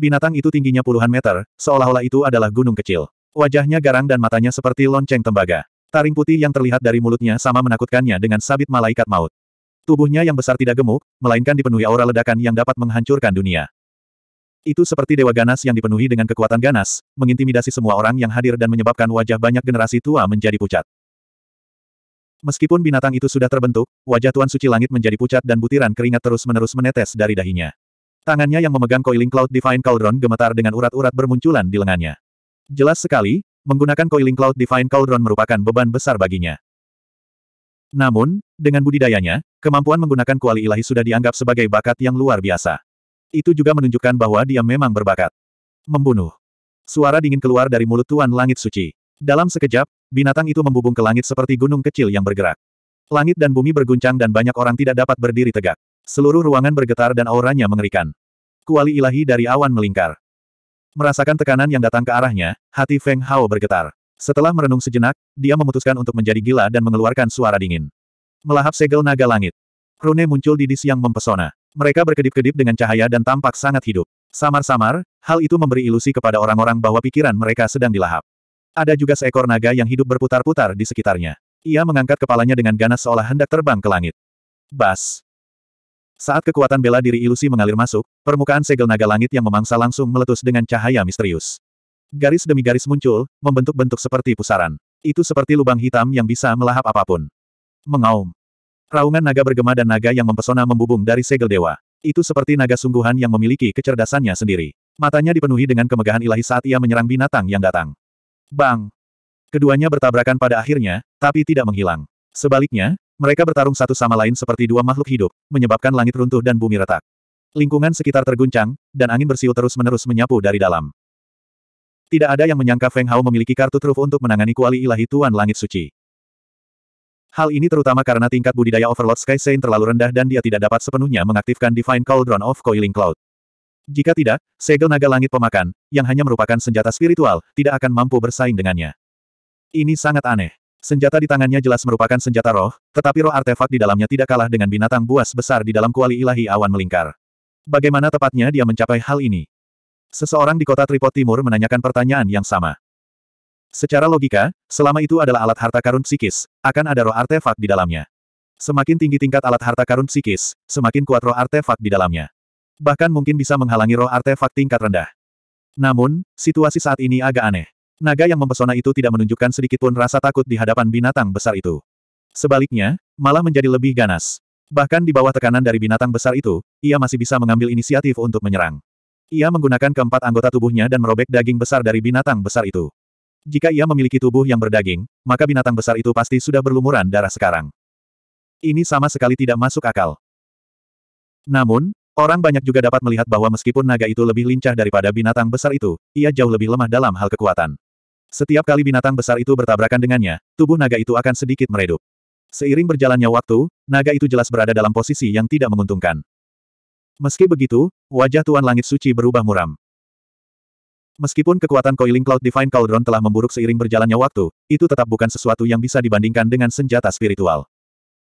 Binatang itu tingginya puluhan meter, seolah-olah itu adalah gunung kecil. Wajahnya garang dan matanya seperti lonceng tembaga. Taring putih yang terlihat dari mulutnya sama menakutkannya dengan sabit malaikat maut. Tubuhnya yang besar tidak gemuk, melainkan dipenuhi aura ledakan yang dapat menghancurkan dunia. Itu seperti dewa ganas yang dipenuhi dengan kekuatan ganas, mengintimidasi semua orang yang hadir dan menyebabkan wajah banyak generasi tua menjadi pucat. Meskipun binatang itu sudah terbentuk, wajah Tuan Suci Langit menjadi pucat dan butiran keringat terus-menerus menetes dari dahinya. Tangannya yang memegang coiling Cloud Divine Cauldron gemetar dengan urat-urat bermunculan di lengannya. Jelas sekali, menggunakan coiling Cloud Divine Cauldron merupakan beban besar baginya. Namun, dengan budidayanya, kemampuan menggunakan kuali ilahi sudah dianggap sebagai bakat yang luar biasa. Itu juga menunjukkan bahwa dia memang berbakat. Membunuh. Suara dingin keluar dari mulut Tuan Langit Suci. Dalam sekejap, binatang itu membubung ke langit seperti gunung kecil yang bergerak. Langit dan bumi berguncang dan banyak orang tidak dapat berdiri tegak. Seluruh ruangan bergetar dan auranya mengerikan. Kuali ilahi dari awan melingkar. Merasakan tekanan yang datang ke arahnya, hati Feng Hao bergetar. Setelah merenung sejenak, dia memutuskan untuk menjadi gila dan mengeluarkan suara dingin. Melahap segel naga langit. Rune muncul di dis yang mempesona. Mereka berkedip-kedip dengan cahaya dan tampak sangat hidup. Samar-samar, hal itu memberi ilusi kepada orang-orang bahwa pikiran mereka sedang dilahap. Ada juga seekor naga yang hidup berputar-putar di sekitarnya. Ia mengangkat kepalanya dengan ganas seolah hendak terbang ke langit. Bas! Saat kekuatan bela diri ilusi mengalir masuk, permukaan segel naga langit yang memangsa langsung meletus dengan cahaya misterius. Garis demi garis muncul, membentuk bentuk seperti pusaran. Itu seperti lubang hitam yang bisa melahap apapun. Mengaum. Raungan naga bergema dan naga yang mempesona membubung dari segel dewa. Itu seperti naga sungguhan yang memiliki kecerdasannya sendiri. Matanya dipenuhi dengan kemegahan ilahi saat ia menyerang binatang yang datang. Bang! Keduanya bertabrakan pada akhirnya, tapi tidak menghilang. Sebaliknya, mereka bertarung satu sama lain seperti dua makhluk hidup, menyebabkan langit runtuh dan bumi retak. Lingkungan sekitar terguncang, dan angin bersiul terus-menerus menyapu dari dalam. Tidak ada yang menyangka Feng Hao memiliki kartu truf untuk menangani kuali ilahi Tuan Langit Suci. Hal ini terutama karena tingkat budidaya Overlord Sky Saint terlalu rendah dan dia tidak dapat sepenuhnya mengaktifkan Divine Cauldron of Coiling Cloud. Jika tidak, segel naga langit pemakan, yang hanya merupakan senjata spiritual, tidak akan mampu bersaing dengannya. Ini sangat aneh. Senjata di tangannya jelas merupakan senjata roh, tetapi roh artefak di dalamnya tidak kalah dengan binatang buas besar di dalam kuali ilahi awan melingkar. Bagaimana tepatnya dia mencapai hal ini? Seseorang di kota Tripod Timur menanyakan pertanyaan yang sama. Secara logika, selama itu adalah alat harta karun psikis, akan ada roh artefak di dalamnya. Semakin tinggi tingkat alat harta karun psikis, semakin kuat roh artefak di dalamnya. Bahkan mungkin bisa menghalangi roh artefak tingkat rendah. Namun, situasi saat ini agak aneh. Naga yang mempesona itu tidak menunjukkan sedikitpun rasa takut di hadapan binatang besar itu. Sebaliknya, malah menjadi lebih ganas. Bahkan di bawah tekanan dari binatang besar itu, ia masih bisa mengambil inisiatif untuk menyerang. Ia menggunakan keempat anggota tubuhnya dan merobek daging besar dari binatang besar itu. Jika ia memiliki tubuh yang berdaging, maka binatang besar itu pasti sudah berlumuran darah sekarang. Ini sama sekali tidak masuk akal. Namun, Orang banyak juga dapat melihat bahwa meskipun naga itu lebih lincah daripada binatang besar itu, ia jauh lebih lemah dalam hal kekuatan. Setiap kali binatang besar itu bertabrakan dengannya, tubuh naga itu akan sedikit meredup. Seiring berjalannya waktu, naga itu jelas berada dalam posisi yang tidak menguntungkan. Meski begitu, wajah Tuan Langit Suci berubah muram. Meskipun kekuatan Coiling Cloud Divine Cauldron telah memburuk seiring berjalannya waktu, itu tetap bukan sesuatu yang bisa dibandingkan dengan senjata spiritual.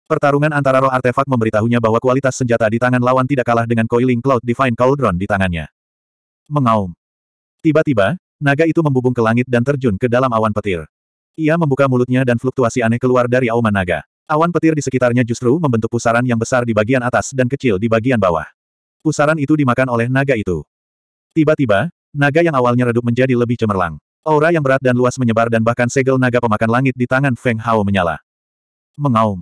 Pertarungan antara roh artefak memberitahunya bahwa kualitas senjata di tangan lawan tidak kalah dengan Coiling Cloud Divine Cauldron di tangannya. Mengaum. Tiba-tiba, Naga itu membubung ke langit dan terjun ke dalam awan petir. Ia membuka mulutnya dan fluktuasi aneh keluar dari auman naga. Awan petir di sekitarnya justru membentuk pusaran yang besar di bagian atas dan kecil di bagian bawah. Pusaran itu dimakan oleh naga itu. Tiba-tiba, naga yang awalnya redup menjadi lebih cemerlang. Aura yang berat dan luas menyebar dan bahkan segel naga pemakan langit di tangan Feng Hao menyala. Mengaum.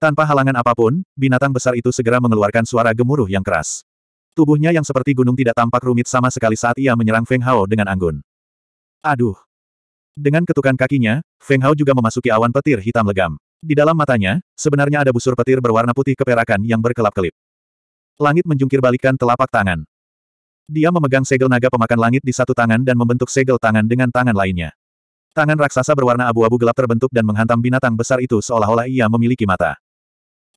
Tanpa halangan apapun, binatang besar itu segera mengeluarkan suara gemuruh yang keras. Tubuhnya yang seperti gunung tidak tampak rumit sama sekali saat ia menyerang Feng Hao dengan anggun. Aduh! Dengan ketukan kakinya, Feng Hao juga memasuki awan petir hitam legam. Di dalam matanya, sebenarnya ada busur petir berwarna putih keperakan yang berkelap-kelip. Langit menjungkir balikan telapak tangan. Dia memegang segel naga pemakan langit di satu tangan dan membentuk segel tangan dengan tangan lainnya. Tangan raksasa berwarna abu-abu gelap terbentuk dan menghantam binatang besar itu seolah-olah ia memiliki mata.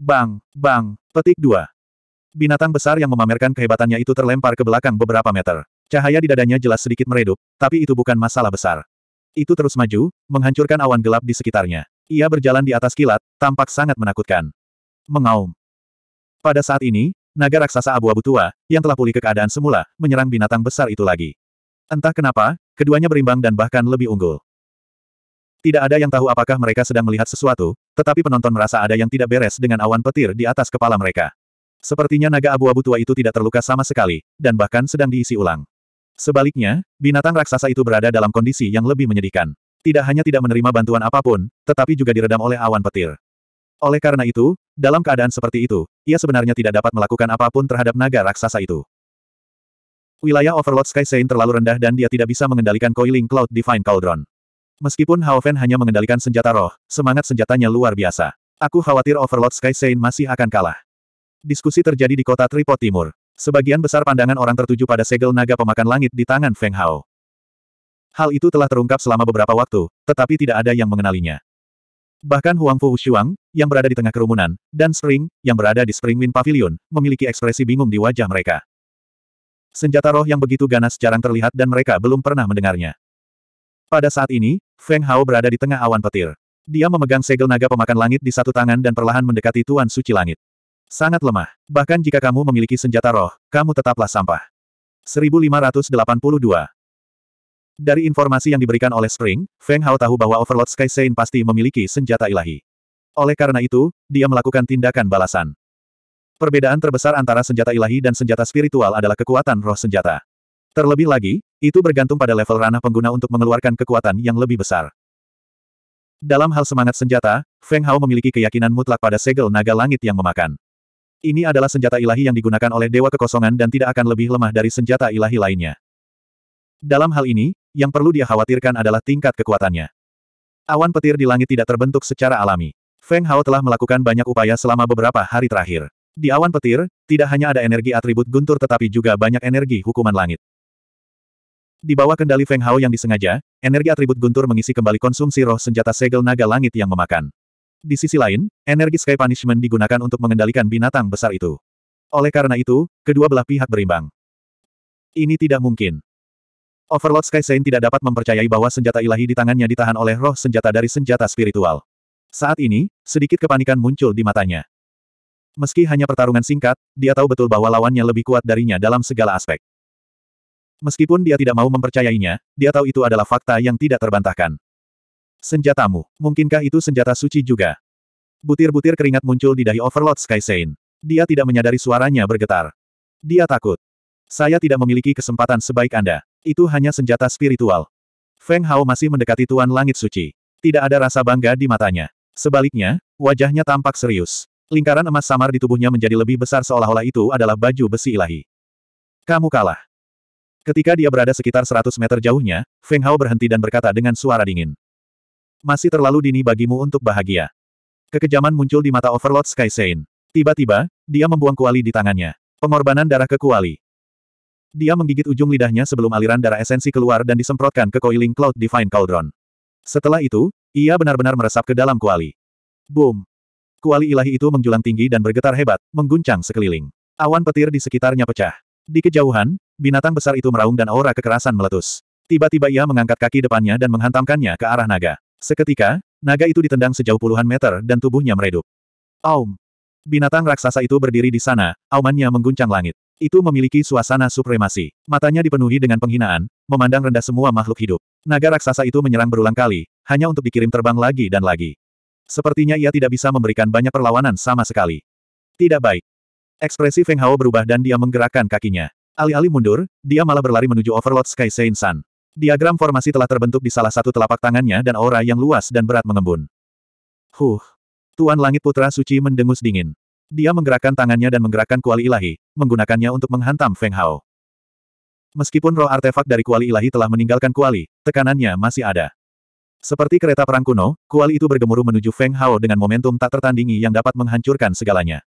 Bang, bang, petik dua. Binatang besar yang memamerkan kehebatannya itu terlempar ke belakang beberapa meter. Cahaya di dadanya jelas sedikit meredup, tapi itu bukan masalah besar. Itu terus maju, menghancurkan awan gelap di sekitarnya. Ia berjalan di atas kilat, tampak sangat menakutkan. Mengaum. Pada saat ini, naga raksasa abu-abu tua, yang telah pulih ke keadaan semula, menyerang binatang besar itu lagi. Entah kenapa, keduanya berimbang dan bahkan lebih unggul. Tidak ada yang tahu apakah mereka sedang melihat sesuatu, tetapi penonton merasa ada yang tidak beres dengan awan petir di atas kepala mereka. Sepertinya naga abu-abu tua itu tidak terluka sama sekali, dan bahkan sedang diisi ulang. Sebaliknya, binatang raksasa itu berada dalam kondisi yang lebih menyedihkan. Tidak hanya tidak menerima bantuan apapun, tetapi juga diredam oleh awan petir. Oleh karena itu, dalam keadaan seperti itu, ia sebenarnya tidak dapat melakukan apapun terhadap naga raksasa itu. Wilayah Overlord Sky Saint terlalu rendah dan dia tidak bisa mengendalikan Coiling Cloud Divine Cauldron. Meskipun Haofen hanya mengendalikan senjata roh, semangat senjatanya luar biasa. Aku khawatir Overlord Sky Saint masih akan kalah. Diskusi terjadi di kota Tripod Timur. Sebagian besar pandangan orang tertuju pada segel naga pemakan langit di tangan Feng Hao. Hal itu telah terungkap selama beberapa waktu, tetapi tidak ada yang mengenalinya. Bahkan Huang Fu Xuang, yang berada di tengah kerumunan, dan Spring, yang berada di Spring Wind Pavilion, memiliki ekspresi bingung di wajah mereka. Senjata roh yang begitu ganas jarang terlihat dan mereka belum pernah mendengarnya. Pada saat ini, Feng Hao berada di tengah awan petir. Dia memegang segel naga pemakan langit di satu tangan dan perlahan mendekati Tuan Suci Langit. Sangat lemah. Bahkan jika kamu memiliki senjata roh, kamu tetaplah sampah. 1582. Dari informasi yang diberikan oleh Spring, Feng Hao tahu bahwa Overlord Sky Saint pasti memiliki senjata ilahi. Oleh karena itu, dia melakukan tindakan balasan. Perbedaan terbesar antara senjata ilahi dan senjata spiritual adalah kekuatan roh senjata. Terlebih lagi, itu bergantung pada level ranah pengguna untuk mengeluarkan kekuatan yang lebih besar. Dalam hal semangat senjata, Feng Hao memiliki keyakinan mutlak pada segel naga langit yang memakan. Ini adalah senjata ilahi yang digunakan oleh Dewa Kekosongan dan tidak akan lebih lemah dari senjata ilahi lainnya. Dalam hal ini, yang perlu dia khawatirkan adalah tingkat kekuatannya. Awan petir di langit tidak terbentuk secara alami. Feng Hao telah melakukan banyak upaya selama beberapa hari terakhir. Di awan petir, tidak hanya ada energi atribut guntur tetapi juga banyak energi hukuman langit. Di bawah kendali Feng Hao yang disengaja, energi atribut guntur mengisi kembali konsumsi roh senjata segel naga langit yang memakan. Di sisi lain, energi Sky Punishment digunakan untuk mengendalikan binatang besar itu. Oleh karena itu, kedua belah pihak berimbang. Ini tidak mungkin. Overlord Sky Saint tidak dapat mempercayai bahwa senjata ilahi di tangannya ditahan oleh roh senjata dari senjata spiritual. Saat ini, sedikit kepanikan muncul di matanya. Meski hanya pertarungan singkat, dia tahu betul bahwa lawannya lebih kuat darinya dalam segala aspek. Meskipun dia tidak mau mempercayainya, dia tahu itu adalah fakta yang tidak terbantahkan. Senjatamu, mungkinkah itu senjata suci juga? Butir-butir keringat muncul di dahi Overlord Sky Saint. Dia tidak menyadari suaranya bergetar. Dia takut. Saya tidak memiliki kesempatan sebaik Anda. Itu hanya senjata spiritual. Feng Hao masih mendekati Tuan Langit Suci. Tidak ada rasa bangga di matanya. Sebaliknya, wajahnya tampak serius. Lingkaran emas samar di tubuhnya menjadi lebih besar seolah-olah itu adalah baju besi ilahi. Kamu kalah. Ketika dia berada sekitar 100 meter jauhnya, Feng Hao berhenti dan berkata dengan suara dingin. Masih terlalu dini bagimu untuk bahagia. Kekejaman muncul di mata Overlord Sky Tiba-tiba, dia membuang kuali di tangannya. Pengorbanan darah ke kuali. Dia menggigit ujung lidahnya sebelum aliran darah esensi keluar dan disemprotkan ke coiling cloud divine cauldron. Setelah itu, ia benar-benar meresap ke dalam kuali. Boom! Kuali ilahi itu menjulang tinggi dan bergetar hebat, mengguncang sekeliling. Awan petir di sekitarnya pecah. Di kejauhan, binatang besar itu meraung dan aura kekerasan meletus. Tiba-tiba ia mengangkat kaki depannya dan menghantamkannya ke arah naga. Seketika, naga itu ditendang sejauh puluhan meter dan tubuhnya meredup. Aum! Binatang raksasa itu berdiri di sana, aumannya mengguncang langit. Itu memiliki suasana supremasi. Matanya dipenuhi dengan penghinaan, memandang rendah semua makhluk hidup. Naga raksasa itu menyerang berulang kali, hanya untuk dikirim terbang lagi dan lagi. Sepertinya ia tidak bisa memberikan banyak perlawanan sama sekali. Tidak baik. Ekspresi Feng Hao berubah dan dia menggerakkan kakinya. Alih-alih mundur, dia malah berlari menuju Overlord Sky Saint Sun. Diagram formasi telah terbentuk di salah satu telapak tangannya dan aura yang luas dan berat mengembun. Huh. Tuan Langit Putra Suci mendengus dingin. Dia menggerakkan tangannya dan menggerakkan kuali ilahi, menggunakannya untuk menghantam Feng Hao. Meskipun roh artefak dari kuali ilahi telah meninggalkan kuali, tekanannya masih ada. Seperti kereta perang kuno, kuali itu bergemuruh menuju Feng Hao dengan momentum tak tertandingi yang dapat menghancurkan segalanya.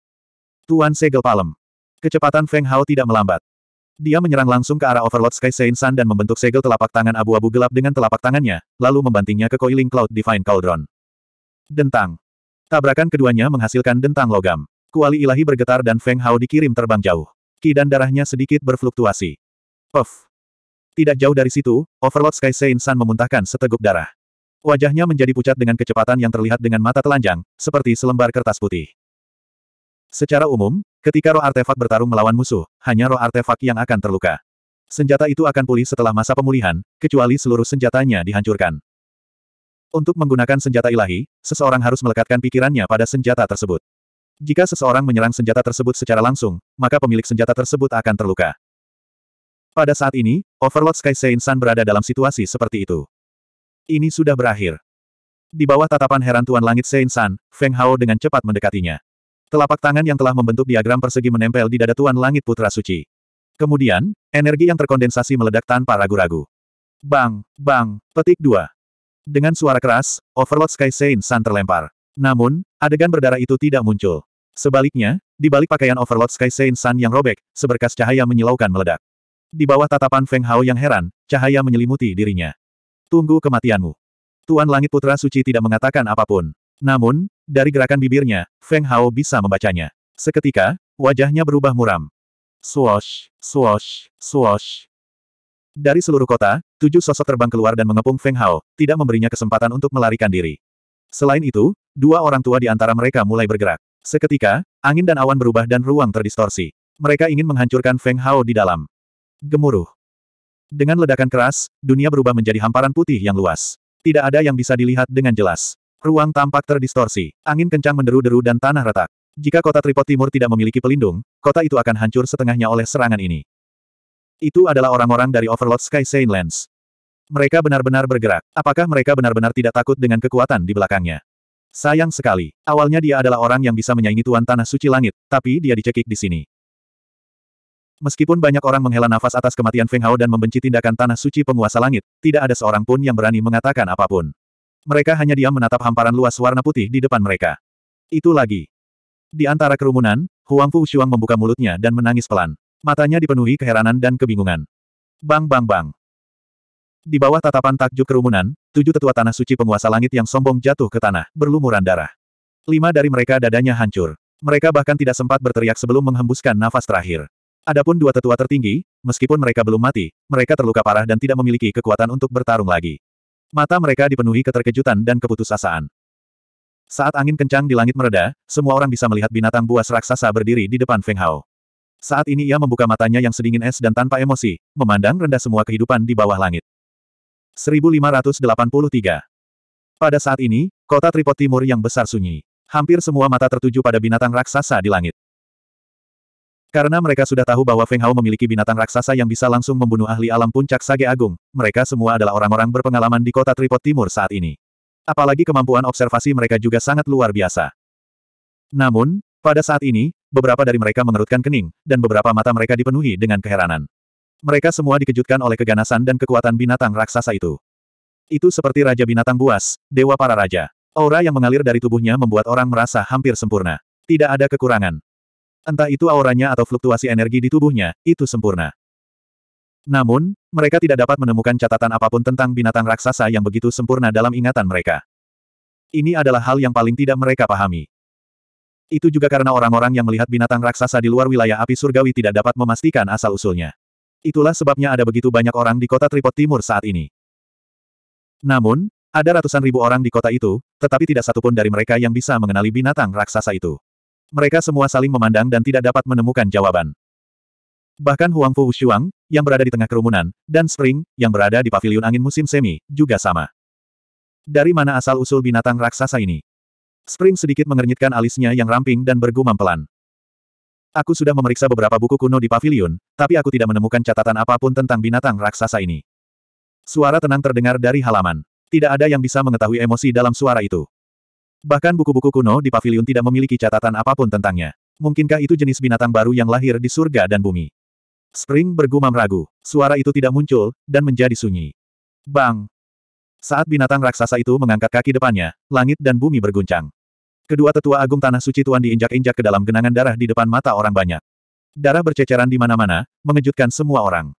Tuan Segel Palem. Kecepatan Feng Hao tidak melambat. Dia menyerang langsung ke arah Overlord Sky Saint Sun dan membentuk segel telapak tangan abu-abu gelap dengan telapak tangannya, lalu membantingnya ke Coiling Cloud Divine Cauldron. Dentang. Tabrakan keduanya menghasilkan dentang logam. Kuali ilahi bergetar dan Feng Hao dikirim terbang jauh. Ki dan darahnya sedikit berfluktuasi. Puff. Tidak jauh dari situ, Overlord Sky Saint Sun memuntahkan seteguk darah. Wajahnya menjadi pucat dengan kecepatan yang terlihat dengan mata telanjang, seperti selembar kertas putih. Secara umum, Ketika roh artefak bertarung melawan musuh, hanya roh artefak yang akan terluka. Senjata itu akan pulih setelah masa pemulihan, kecuali seluruh senjatanya dihancurkan. Untuk menggunakan senjata ilahi, seseorang harus melekatkan pikirannya pada senjata tersebut. Jika seseorang menyerang senjata tersebut secara langsung, maka pemilik senjata tersebut akan terluka. Pada saat ini, Overlord Sky Saint Sun berada dalam situasi seperti itu. Ini sudah berakhir. Di bawah tatapan heran Tuan Langit Saint Sun, Feng Hao dengan cepat mendekatinya. Telapak tangan yang telah membentuk diagram persegi menempel di dada Tuan Langit Putra Suci. Kemudian, energi yang terkondensasi meledak tanpa ragu-ragu. Bang, bang, petik dua. Dengan suara keras, Overlord Sky Saint Sun terlempar. Namun, adegan berdarah itu tidak muncul. Sebaliknya, di balik pakaian Overlord Sky Saint Sun yang robek, seberkas cahaya menyilaukan meledak. Di bawah tatapan Feng Hao yang heran, cahaya menyelimuti dirinya. Tunggu kematianmu. Tuan Langit Putra Suci tidak mengatakan apapun. Namun, dari gerakan bibirnya, Feng Hao bisa membacanya. Seketika, wajahnya berubah muram. Swash, swash, swash. Dari seluruh kota, tujuh sosok terbang keluar dan mengepung Feng Hao, tidak memberinya kesempatan untuk melarikan diri. Selain itu, dua orang tua di antara mereka mulai bergerak. Seketika, angin dan awan berubah dan ruang terdistorsi. Mereka ingin menghancurkan Feng Hao di dalam. Gemuruh. Dengan ledakan keras, dunia berubah menjadi hamparan putih yang luas. Tidak ada yang bisa dilihat dengan jelas. Ruang tampak terdistorsi. Angin kencang menderu-deru dan tanah retak. Jika kota Tripod Timur tidak memiliki pelindung, kota itu akan hancur setengahnya oleh serangan ini. Itu adalah orang-orang dari Overlord Sky Saint Lands. Mereka benar-benar bergerak. Apakah mereka benar-benar tidak takut dengan kekuatan di belakangnya? Sayang sekali. Awalnya dia adalah orang yang bisa menyaingi Tuan Tanah Suci Langit, tapi dia dicekik di sini. Meskipun banyak orang menghela nafas atas kematian Feng Hao dan membenci tindakan Tanah Suci Penguasa Langit, tidak ada seorang pun yang berani mengatakan apapun mereka hanya diam menatap hamparan luas warna putih di depan mereka. Itu lagi. Di antara kerumunan, Huang Fu Xuang membuka mulutnya dan menangis pelan. Matanya dipenuhi keheranan dan kebingungan. Bang bang bang. Di bawah tatapan takjub kerumunan, tujuh tetua tanah suci penguasa langit yang sombong jatuh ke tanah, berlumuran darah. Lima dari mereka dadanya hancur. Mereka bahkan tidak sempat berteriak sebelum menghembuskan nafas terakhir. Adapun dua tetua tertinggi, meskipun mereka belum mati, mereka terluka parah dan tidak memiliki kekuatan untuk bertarung lagi. Mata mereka dipenuhi keterkejutan dan keputusasaan. Saat angin kencang di langit mereda, semua orang bisa melihat binatang buas raksasa berdiri di depan Feng Hao. Saat ini ia membuka matanya yang sedingin es dan tanpa emosi, memandang rendah semua kehidupan di bawah langit. 1583 Pada saat ini, kota Tripod Timur yang besar sunyi. Hampir semua mata tertuju pada binatang raksasa di langit. Karena mereka sudah tahu bahwa Feng Hao memiliki binatang raksasa yang bisa langsung membunuh ahli alam puncak Sage Agung, mereka semua adalah orang-orang berpengalaman di kota Tripod Timur saat ini. Apalagi kemampuan observasi mereka juga sangat luar biasa. Namun, pada saat ini, beberapa dari mereka mengerutkan kening, dan beberapa mata mereka dipenuhi dengan keheranan. Mereka semua dikejutkan oleh keganasan dan kekuatan binatang raksasa itu. Itu seperti Raja Binatang Buas, Dewa Para Raja. Aura yang mengalir dari tubuhnya membuat orang merasa hampir sempurna. Tidak ada kekurangan. Entah itu auranya atau fluktuasi energi di tubuhnya, itu sempurna. Namun, mereka tidak dapat menemukan catatan apapun tentang binatang raksasa yang begitu sempurna dalam ingatan mereka. Ini adalah hal yang paling tidak mereka pahami. Itu juga karena orang-orang yang melihat binatang raksasa di luar wilayah api surgawi tidak dapat memastikan asal-usulnya. Itulah sebabnya ada begitu banyak orang di kota Tripod Timur saat ini. Namun, ada ratusan ribu orang di kota itu, tetapi tidak satupun dari mereka yang bisa mengenali binatang raksasa itu. Mereka semua saling memandang dan tidak dapat menemukan jawaban. Bahkan Huang Fu Shuang, yang berada di tengah kerumunan, dan Spring, yang berada di paviliun angin musim semi, juga sama. Dari mana asal-usul binatang raksasa ini? Spring sedikit mengernyitkan alisnya yang ramping dan bergumam pelan. Aku sudah memeriksa beberapa buku kuno di paviliun, tapi aku tidak menemukan catatan apapun tentang binatang raksasa ini. Suara tenang terdengar dari halaman. Tidak ada yang bisa mengetahui emosi dalam suara itu. Bahkan buku-buku kuno di pavilion tidak memiliki catatan apapun tentangnya. Mungkinkah itu jenis binatang baru yang lahir di surga dan bumi? Spring bergumam ragu. Suara itu tidak muncul, dan menjadi sunyi. Bang! Saat binatang raksasa itu mengangkat kaki depannya, langit dan bumi berguncang. Kedua tetua agung tanah suci Tuan diinjak-injak ke dalam genangan darah di depan mata orang banyak. Darah berceceran di mana-mana, mengejutkan semua orang.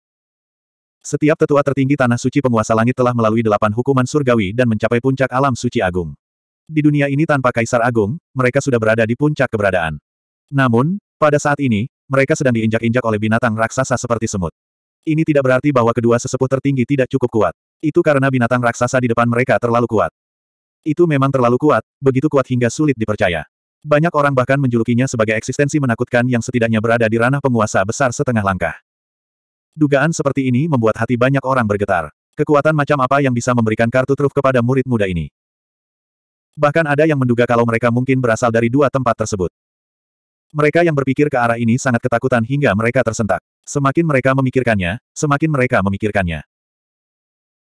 Setiap tetua tertinggi tanah suci penguasa langit telah melalui delapan hukuman surgawi dan mencapai puncak alam suci agung. Di dunia ini tanpa Kaisar Agung, mereka sudah berada di puncak keberadaan. Namun, pada saat ini, mereka sedang diinjak-injak oleh binatang raksasa seperti semut. Ini tidak berarti bahwa kedua sesepuh tertinggi tidak cukup kuat. Itu karena binatang raksasa di depan mereka terlalu kuat. Itu memang terlalu kuat, begitu kuat hingga sulit dipercaya. Banyak orang bahkan menjulukinya sebagai eksistensi menakutkan yang setidaknya berada di ranah penguasa besar setengah langkah. Dugaan seperti ini membuat hati banyak orang bergetar. Kekuatan macam apa yang bisa memberikan kartu truf kepada murid muda ini? Bahkan ada yang menduga kalau mereka mungkin berasal dari dua tempat tersebut. Mereka yang berpikir ke arah ini sangat ketakutan hingga mereka tersentak. Semakin mereka memikirkannya, semakin mereka memikirkannya.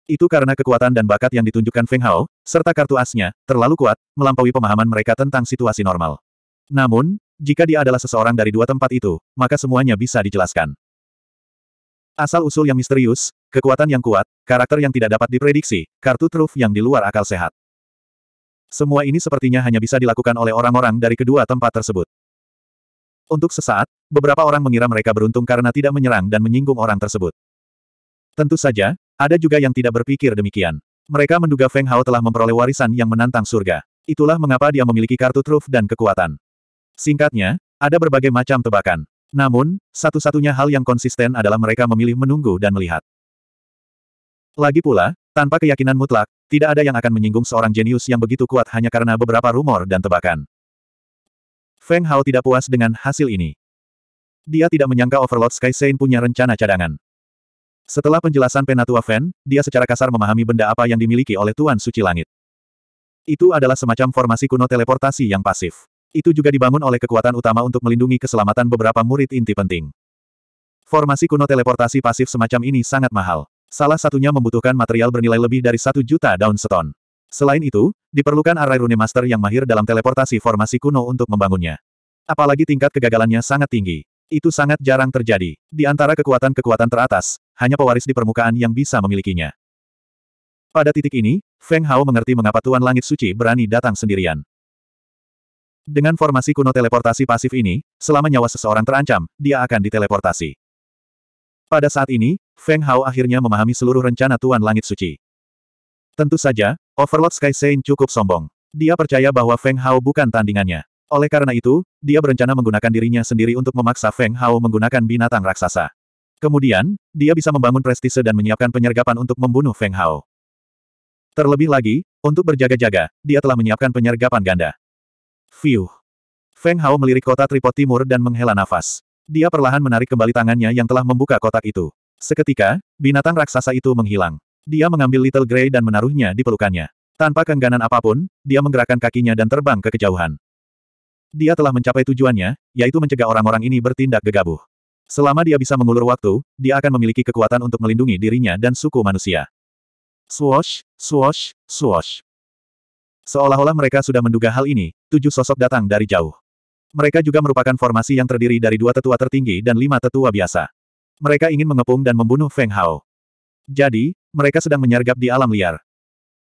Itu karena kekuatan dan bakat yang ditunjukkan Feng Hao, serta kartu asnya, terlalu kuat, melampaui pemahaman mereka tentang situasi normal. Namun, jika dia adalah seseorang dari dua tempat itu, maka semuanya bisa dijelaskan. Asal-usul yang misterius, kekuatan yang kuat, karakter yang tidak dapat diprediksi, kartu truf yang di luar akal sehat. Semua ini sepertinya hanya bisa dilakukan oleh orang-orang dari kedua tempat tersebut. Untuk sesaat, beberapa orang mengira mereka beruntung karena tidak menyerang dan menyinggung orang tersebut. Tentu saja, ada juga yang tidak berpikir demikian. Mereka menduga Feng Hao telah memperoleh warisan yang menantang surga. Itulah mengapa dia memiliki kartu truf dan kekuatan. Singkatnya, ada berbagai macam tebakan. Namun, satu-satunya hal yang konsisten adalah mereka memilih menunggu dan melihat. Lagi pula, tanpa keyakinan mutlak, tidak ada yang akan menyinggung seorang jenius yang begitu kuat hanya karena beberapa rumor dan tebakan. Feng Hao tidak puas dengan hasil ini. Dia tidak menyangka Overlord Sky Saint punya rencana cadangan. Setelah penjelasan Penatua Fen, dia secara kasar memahami benda apa yang dimiliki oleh Tuan Suci Langit. Itu adalah semacam formasi kuno teleportasi yang pasif. Itu juga dibangun oleh kekuatan utama untuk melindungi keselamatan beberapa murid inti penting. Formasi kuno teleportasi pasif semacam ini sangat mahal. Salah satunya membutuhkan material bernilai lebih dari satu juta daun seton. Selain itu, diperlukan array rune master yang mahir dalam teleportasi formasi kuno untuk membangunnya. Apalagi tingkat kegagalannya sangat tinggi. Itu sangat jarang terjadi. Di antara kekuatan-kekuatan teratas, hanya pewaris di permukaan yang bisa memilikinya. Pada titik ini, Feng Hao mengerti mengapa Tuan Langit Suci berani datang sendirian. Dengan formasi kuno teleportasi pasif ini, selama nyawa seseorang terancam, dia akan diteleportasi. Pada saat ini, Feng Hao akhirnya memahami seluruh rencana Tuan Langit Suci. Tentu saja, Overlord Sky Saint cukup sombong. Dia percaya bahwa Feng Hao bukan tandingannya. Oleh karena itu, dia berencana menggunakan dirinya sendiri untuk memaksa Feng Hao menggunakan binatang raksasa. Kemudian, dia bisa membangun prestise dan menyiapkan penyergapan untuk membunuh Feng Hao. Terlebih lagi, untuk berjaga-jaga, dia telah menyiapkan penyergapan ganda. Fiuh. Feng Hao melirik kota tripod timur dan menghela nafas. Dia perlahan menarik kembali tangannya yang telah membuka kotak itu. Seketika, binatang raksasa itu menghilang. Dia mengambil Little Grey dan menaruhnya di pelukannya. Tanpa kengganan apapun, dia menggerakkan kakinya dan terbang ke kejauhan. Dia telah mencapai tujuannya, yaitu mencegah orang-orang ini bertindak gegabah. Selama dia bisa mengulur waktu, dia akan memiliki kekuatan untuk melindungi dirinya dan suku manusia. Swosh, swosh, swosh. Seolah-olah mereka sudah menduga hal ini, tujuh sosok datang dari jauh. Mereka juga merupakan formasi yang terdiri dari dua tetua tertinggi dan lima tetua biasa mereka ingin mengepung dan membunuh Feng Hao. Jadi, mereka sedang menyergap di alam liar.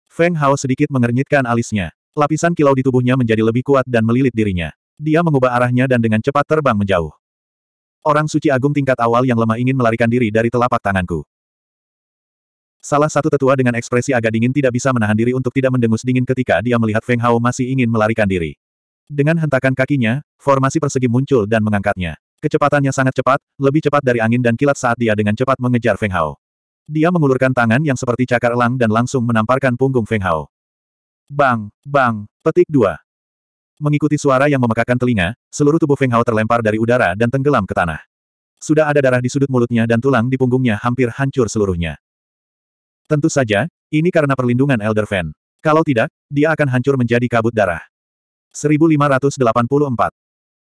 Feng Hao sedikit mengernyitkan alisnya. Lapisan kilau di tubuhnya menjadi lebih kuat dan melilit dirinya. Dia mengubah arahnya dan dengan cepat terbang menjauh. Orang suci agung tingkat awal yang lemah ingin melarikan diri dari telapak tanganku. Salah satu tetua dengan ekspresi agak dingin tidak bisa menahan diri untuk tidak mendengus dingin ketika dia melihat Feng Hao masih ingin melarikan diri. Dengan hentakan kakinya, formasi persegi muncul dan mengangkatnya. Kecepatannya sangat cepat, lebih cepat dari angin dan kilat saat dia dengan cepat mengejar Feng Hao. Dia mengulurkan tangan yang seperti cakar elang dan langsung menamparkan punggung Feng Hao. Bang, bang, petik dua. Mengikuti suara yang memekakan telinga, seluruh tubuh Feng Hao terlempar dari udara dan tenggelam ke tanah. Sudah ada darah di sudut mulutnya dan tulang di punggungnya hampir hancur seluruhnya. Tentu saja, ini karena perlindungan Elder Fan. Kalau tidak, dia akan hancur menjadi kabut darah. 1584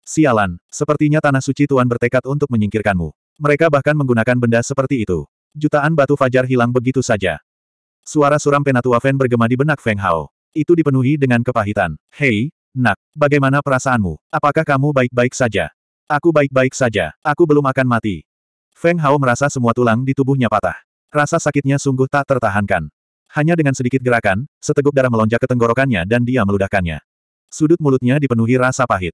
Sialan, sepertinya tanah suci Tuan bertekad untuk menyingkirkanmu. Mereka bahkan menggunakan benda seperti itu. Jutaan batu fajar hilang begitu saja. Suara suram Penatua Fen bergema di benak Feng Hao. Itu dipenuhi dengan kepahitan. Hei, nak, bagaimana perasaanmu? Apakah kamu baik-baik saja? Aku baik-baik saja. Aku belum akan mati. Feng Hao merasa semua tulang di tubuhnya patah. Rasa sakitnya sungguh tak tertahankan. Hanya dengan sedikit gerakan, seteguk darah melonjak ke tenggorokannya dan dia meludahkannya. Sudut mulutnya dipenuhi rasa pahit.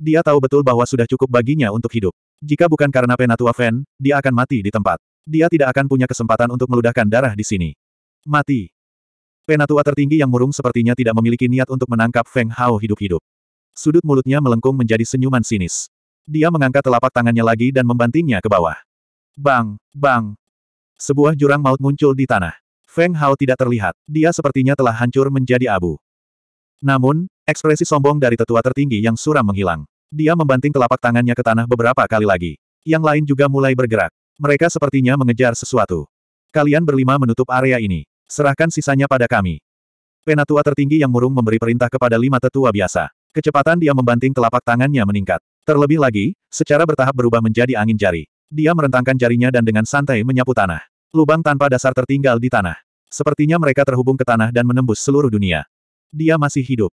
Dia tahu betul bahwa sudah cukup baginya untuk hidup. Jika bukan karena Penatua Fen, dia akan mati di tempat. Dia tidak akan punya kesempatan untuk meludahkan darah di sini. Mati. Penatua tertinggi yang murung sepertinya tidak memiliki niat untuk menangkap Feng Hao hidup-hidup. Sudut mulutnya melengkung menjadi senyuman sinis. Dia mengangkat telapak tangannya lagi dan membantingnya ke bawah. Bang, bang. Sebuah jurang maut muncul di tanah. Feng Hao tidak terlihat. Dia sepertinya telah hancur menjadi abu. Namun, Ekspresi sombong dari tetua tertinggi yang suram menghilang. Dia membanting telapak tangannya ke tanah beberapa kali lagi. Yang lain juga mulai bergerak. Mereka sepertinya mengejar sesuatu. Kalian berlima menutup area ini. Serahkan sisanya pada kami. Penatua tertinggi yang murung memberi perintah kepada lima tetua biasa. Kecepatan dia membanting telapak tangannya meningkat. Terlebih lagi, secara bertahap berubah menjadi angin jari. Dia merentangkan jarinya dan dengan santai menyapu tanah. Lubang tanpa dasar tertinggal di tanah. Sepertinya mereka terhubung ke tanah dan menembus seluruh dunia. Dia masih hidup.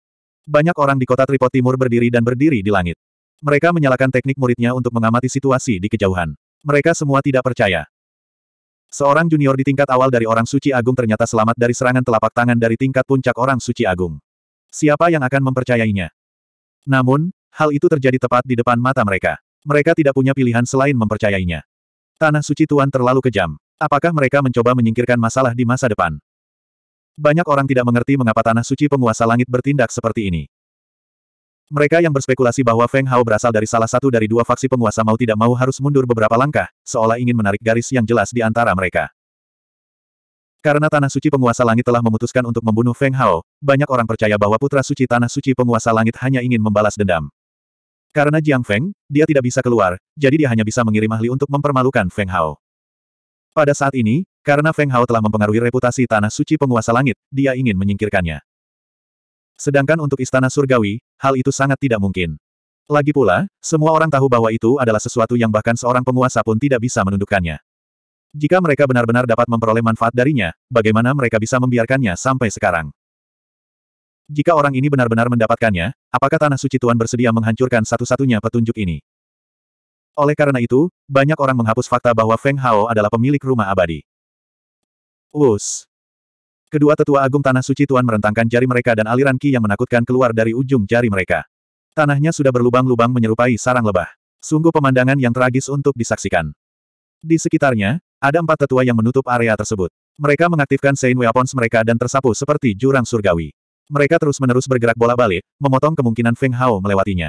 Banyak orang di kota Tripod Timur berdiri dan berdiri di langit. Mereka menyalakan teknik muridnya untuk mengamati situasi di kejauhan. Mereka semua tidak percaya. Seorang junior di tingkat awal dari orang suci agung ternyata selamat dari serangan telapak tangan dari tingkat puncak orang suci agung. Siapa yang akan mempercayainya? Namun, hal itu terjadi tepat di depan mata mereka. Mereka tidak punya pilihan selain mempercayainya. Tanah suci tuan terlalu kejam. Apakah mereka mencoba menyingkirkan masalah di masa depan? Banyak orang tidak mengerti mengapa Tanah Suci Penguasa Langit bertindak seperti ini. Mereka yang berspekulasi bahwa Feng Hao berasal dari salah satu dari dua faksi penguasa mau tidak mau harus mundur beberapa langkah, seolah ingin menarik garis yang jelas di antara mereka. Karena Tanah Suci Penguasa Langit telah memutuskan untuk membunuh Feng Hao, banyak orang percaya bahwa Putra Suci Tanah Suci Penguasa Langit hanya ingin membalas dendam. Karena Jiang Feng, dia tidak bisa keluar, jadi dia hanya bisa mengirim ahli untuk mempermalukan Feng Hao. Pada saat ini, karena Feng Hao telah mempengaruhi reputasi Tanah Suci Penguasa Langit, dia ingin menyingkirkannya. Sedangkan untuk Istana Surgawi, hal itu sangat tidak mungkin. Lagi pula, semua orang tahu bahwa itu adalah sesuatu yang bahkan seorang penguasa pun tidak bisa menundukkannya. Jika mereka benar-benar dapat memperoleh manfaat darinya, bagaimana mereka bisa membiarkannya sampai sekarang? Jika orang ini benar-benar mendapatkannya, apakah Tanah Suci Tuan bersedia menghancurkan satu-satunya petunjuk ini? Oleh karena itu, banyak orang menghapus fakta bahwa Feng Hao adalah pemilik rumah abadi. Us. Kedua tetua agung Tanah Suci Tuan merentangkan jari mereka dan aliran ki yang menakutkan keluar dari ujung jari mereka. Tanahnya sudah berlubang-lubang menyerupai sarang lebah. Sungguh pemandangan yang tragis untuk disaksikan. Di sekitarnya, ada empat tetua yang menutup area tersebut. Mereka mengaktifkan Sein Weapons mereka dan tersapu seperti jurang surgawi. Mereka terus-menerus bergerak bola balik, memotong kemungkinan Feng Hao melewatinya.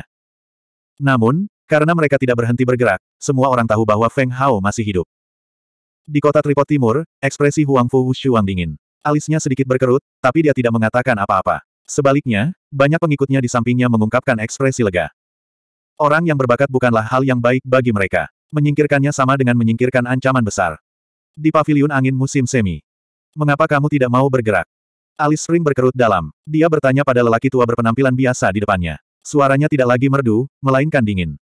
Namun, karena mereka tidak berhenti bergerak, semua orang tahu bahwa Feng Hao masih hidup. Di kota Tripod Timur, ekspresi Huang Fu Wushuang dingin. Alisnya sedikit berkerut, tapi dia tidak mengatakan apa-apa. Sebaliknya, banyak pengikutnya di sampingnya mengungkapkan ekspresi lega. Orang yang berbakat bukanlah hal yang baik bagi mereka. Menyingkirkannya sama dengan menyingkirkan ancaman besar. Di paviliun angin musim semi. Mengapa kamu tidak mau bergerak? Alis Spring berkerut dalam. Dia bertanya pada lelaki tua berpenampilan biasa di depannya. Suaranya tidak lagi merdu, melainkan dingin.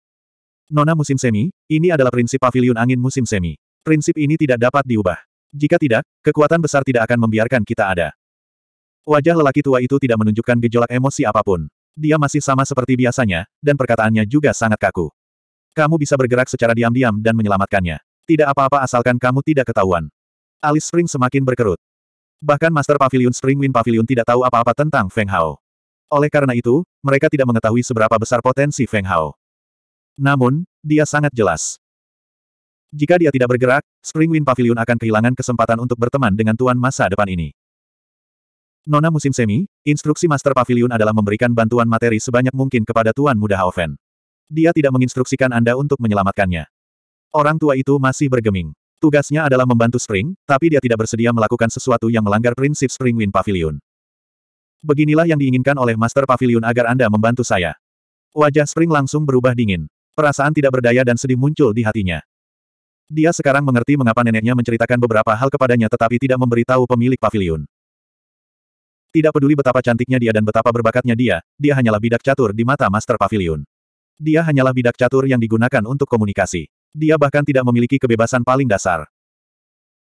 Nona musim semi, ini adalah prinsip paviliun angin musim semi. Prinsip ini tidak dapat diubah. Jika tidak, kekuatan besar tidak akan membiarkan kita ada. Wajah lelaki tua itu tidak menunjukkan gejolak emosi apapun. Dia masih sama seperti biasanya, dan perkataannya juga sangat kaku. Kamu bisa bergerak secara diam-diam dan menyelamatkannya. Tidak apa-apa asalkan kamu tidak ketahuan. Alis Spring semakin berkerut. Bahkan Master Pavilion Spring Wind Pavilion tidak tahu apa-apa tentang Feng Hao. Oleh karena itu, mereka tidak mengetahui seberapa besar potensi Feng Hao. Namun, dia sangat jelas. Jika dia tidak bergerak, Springwind Pavilion akan kehilangan kesempatan untuk berteman dengan tuan masa depan ini. Nona musim semi, instruksi Master Pavilion adalah memberikan bantuan materi sebanyak mungkin kepada tuan muda Haofen. Dia tidak menginstruksikan Anda untuk menyelamatkannya. Orang tua itu masih bergeming. Tugasnya adalah membantu Spring, tapi dia tidak bersedia melakukan sesuatu yang melanggar prinsip Springwind Pavilion. Beginilah yang diinginkan oleh Master Pavilion agar Anda membantu saya. Wajah Spring langsung berubah dingin. Perasaan tidak berdaya dan sedih muncul di hatinya. Dia sekarang mengerti mengapa neneknya menceritakan beberapa hal kepadanya tetapi tidak memberitahu pemilik pavilion. Tidak peduli betapa cantiknya dia dan betapa berbakatnya dia, dia hanyalah bidak catur di mata Master Pavilion. Dia hanyalah bidak catur yang digunakan untuk komunikasi. Dia bahkan tidak memiliki kebebasan paling dasar.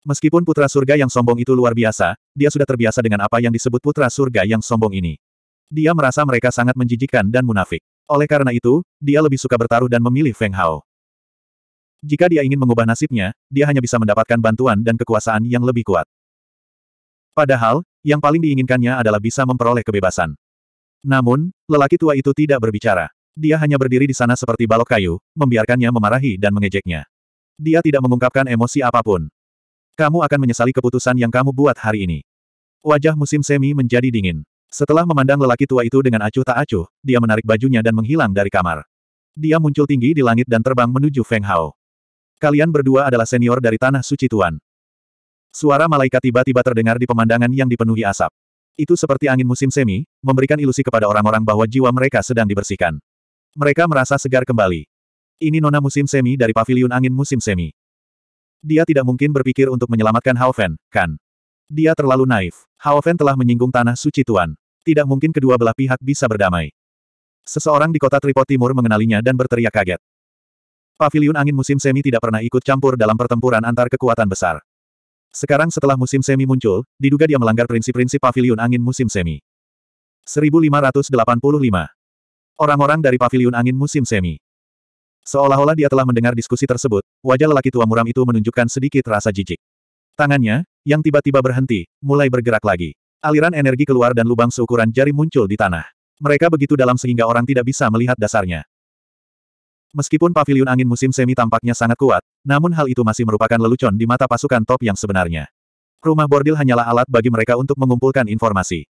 Meskipun putra surga yang sombong itu luar biasa, dia sudah terbiasa dengan apa yang disebut putra surga yang sombong ini. Dia merasa mereka sangat menjijikan dan munafik. Oleh karena itu, dia lebih suka bertaruh dan memilih Feng Hao. Jika dia ingin mengubah nasibnya, dia hanya bisa mendapatkan bantuan dan kekuasaan yang lebih kuat. Padahal, yang paling diinginkannya adalah bisa memperoleh kebebasan. Namun, lelaki tua itu tidak berbicara. Dia hanya berdiri di sana seperti balok kayu, membiarkannya memarahi dan mengejeknya. Dia tidak mengungkapkan emosi apapun. Kamu akan menyesali keputusan yang kamu buat hari ini. Wajah musim semi menjadi dingin. Setelah memandang lelaki tua itu dengan acuh tak acuh, dia menarik bajunya dan menghilang dari kamar. Dia muncul tinggi di langit dan terbang menuju Feng Hao. Kalian berdua adalah senior dari Tanah Suci Tuan. Suara malaikat tiba-tiba terdengar di pemandangan yang dipenuhi asap. Itu seperti angin musim semi, memberikan ilusi kepada orang-orang bahwa jiwa mereka sedang dibersihkan. Mereka merasa segar kembali. Ini nona musim semi dari paviliun angin musim semi. Dia tidak mungkin berpikir untuk menyelamatkan Fen, kan? Dia terlalu naif. Fen telah menyinggung tanah suci Tuan. Tidak mungkin kedua belah pihak bisa berdamai. Seseorang di kota Tripod Timur mengenalinya dan berteriak kaget. Pavilion angin musim semi tidak pernah ikut campur dalam pertempuran antar kekuatan besar. Sekarang setelah musim semi muncul, diduga dia melanggar prinsip-prinsip Pavilion angin musim semi. 1585. Orang-orang dari Pavilion angin musim semi. Seolah-olah dia telah mendengar diskusi tersebut, wajah lelaki tua muram itu menunjukkan sedikit rasa jijik. Tangannya, yang tiba-tiba berhenti, mulai bergerak lagi. Aliran energi keluar dan lubang seukuran jari muncul di tanah. Mereka begitu dalam sehingga orang tidak bisa melihat dasarnya. Meskipun pavilion angin musim semi tampaknya sangat kuat, namun hal itu masih merupakan lelucon di mata pasukan top yang sebenarnya. Rumah bordil hanyalah alat bagi mereka untuk mengumpulkan informasi.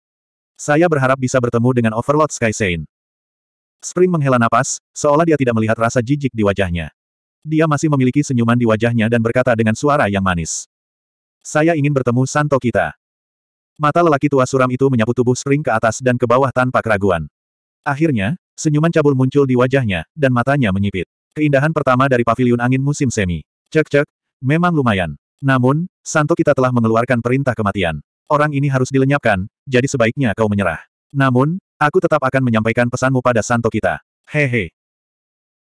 Saya berharap bisa bertemu dengan Overlord Sky Saint. Spring menghela napas, seolah dia tidak melihat rasa jijik di wajahnya. Dia masih memiliki senyuman di wajahnya dan berkata dengan suara yang manis. Saya ingin bertemu Santo kita. Mata lelaki tua suram itu menyapu tubuh Spring ke atas dan ke bawah tanpa keraguan. Akhirnya, Senyuman cabul muncul di wajahnya, dan matanya menyipit. Keindahan pertama dari paviliun angin musim semi. Cek-cek, memang lumayan. Namun, Santo kita telah mengeluarkan perintah kematian. Orang ini harus dilenyapkan, jadi sebaiknya kau menyerah. Namun, aku tetap akan menyampaikan pesanmu pada Santo kita. Hehe.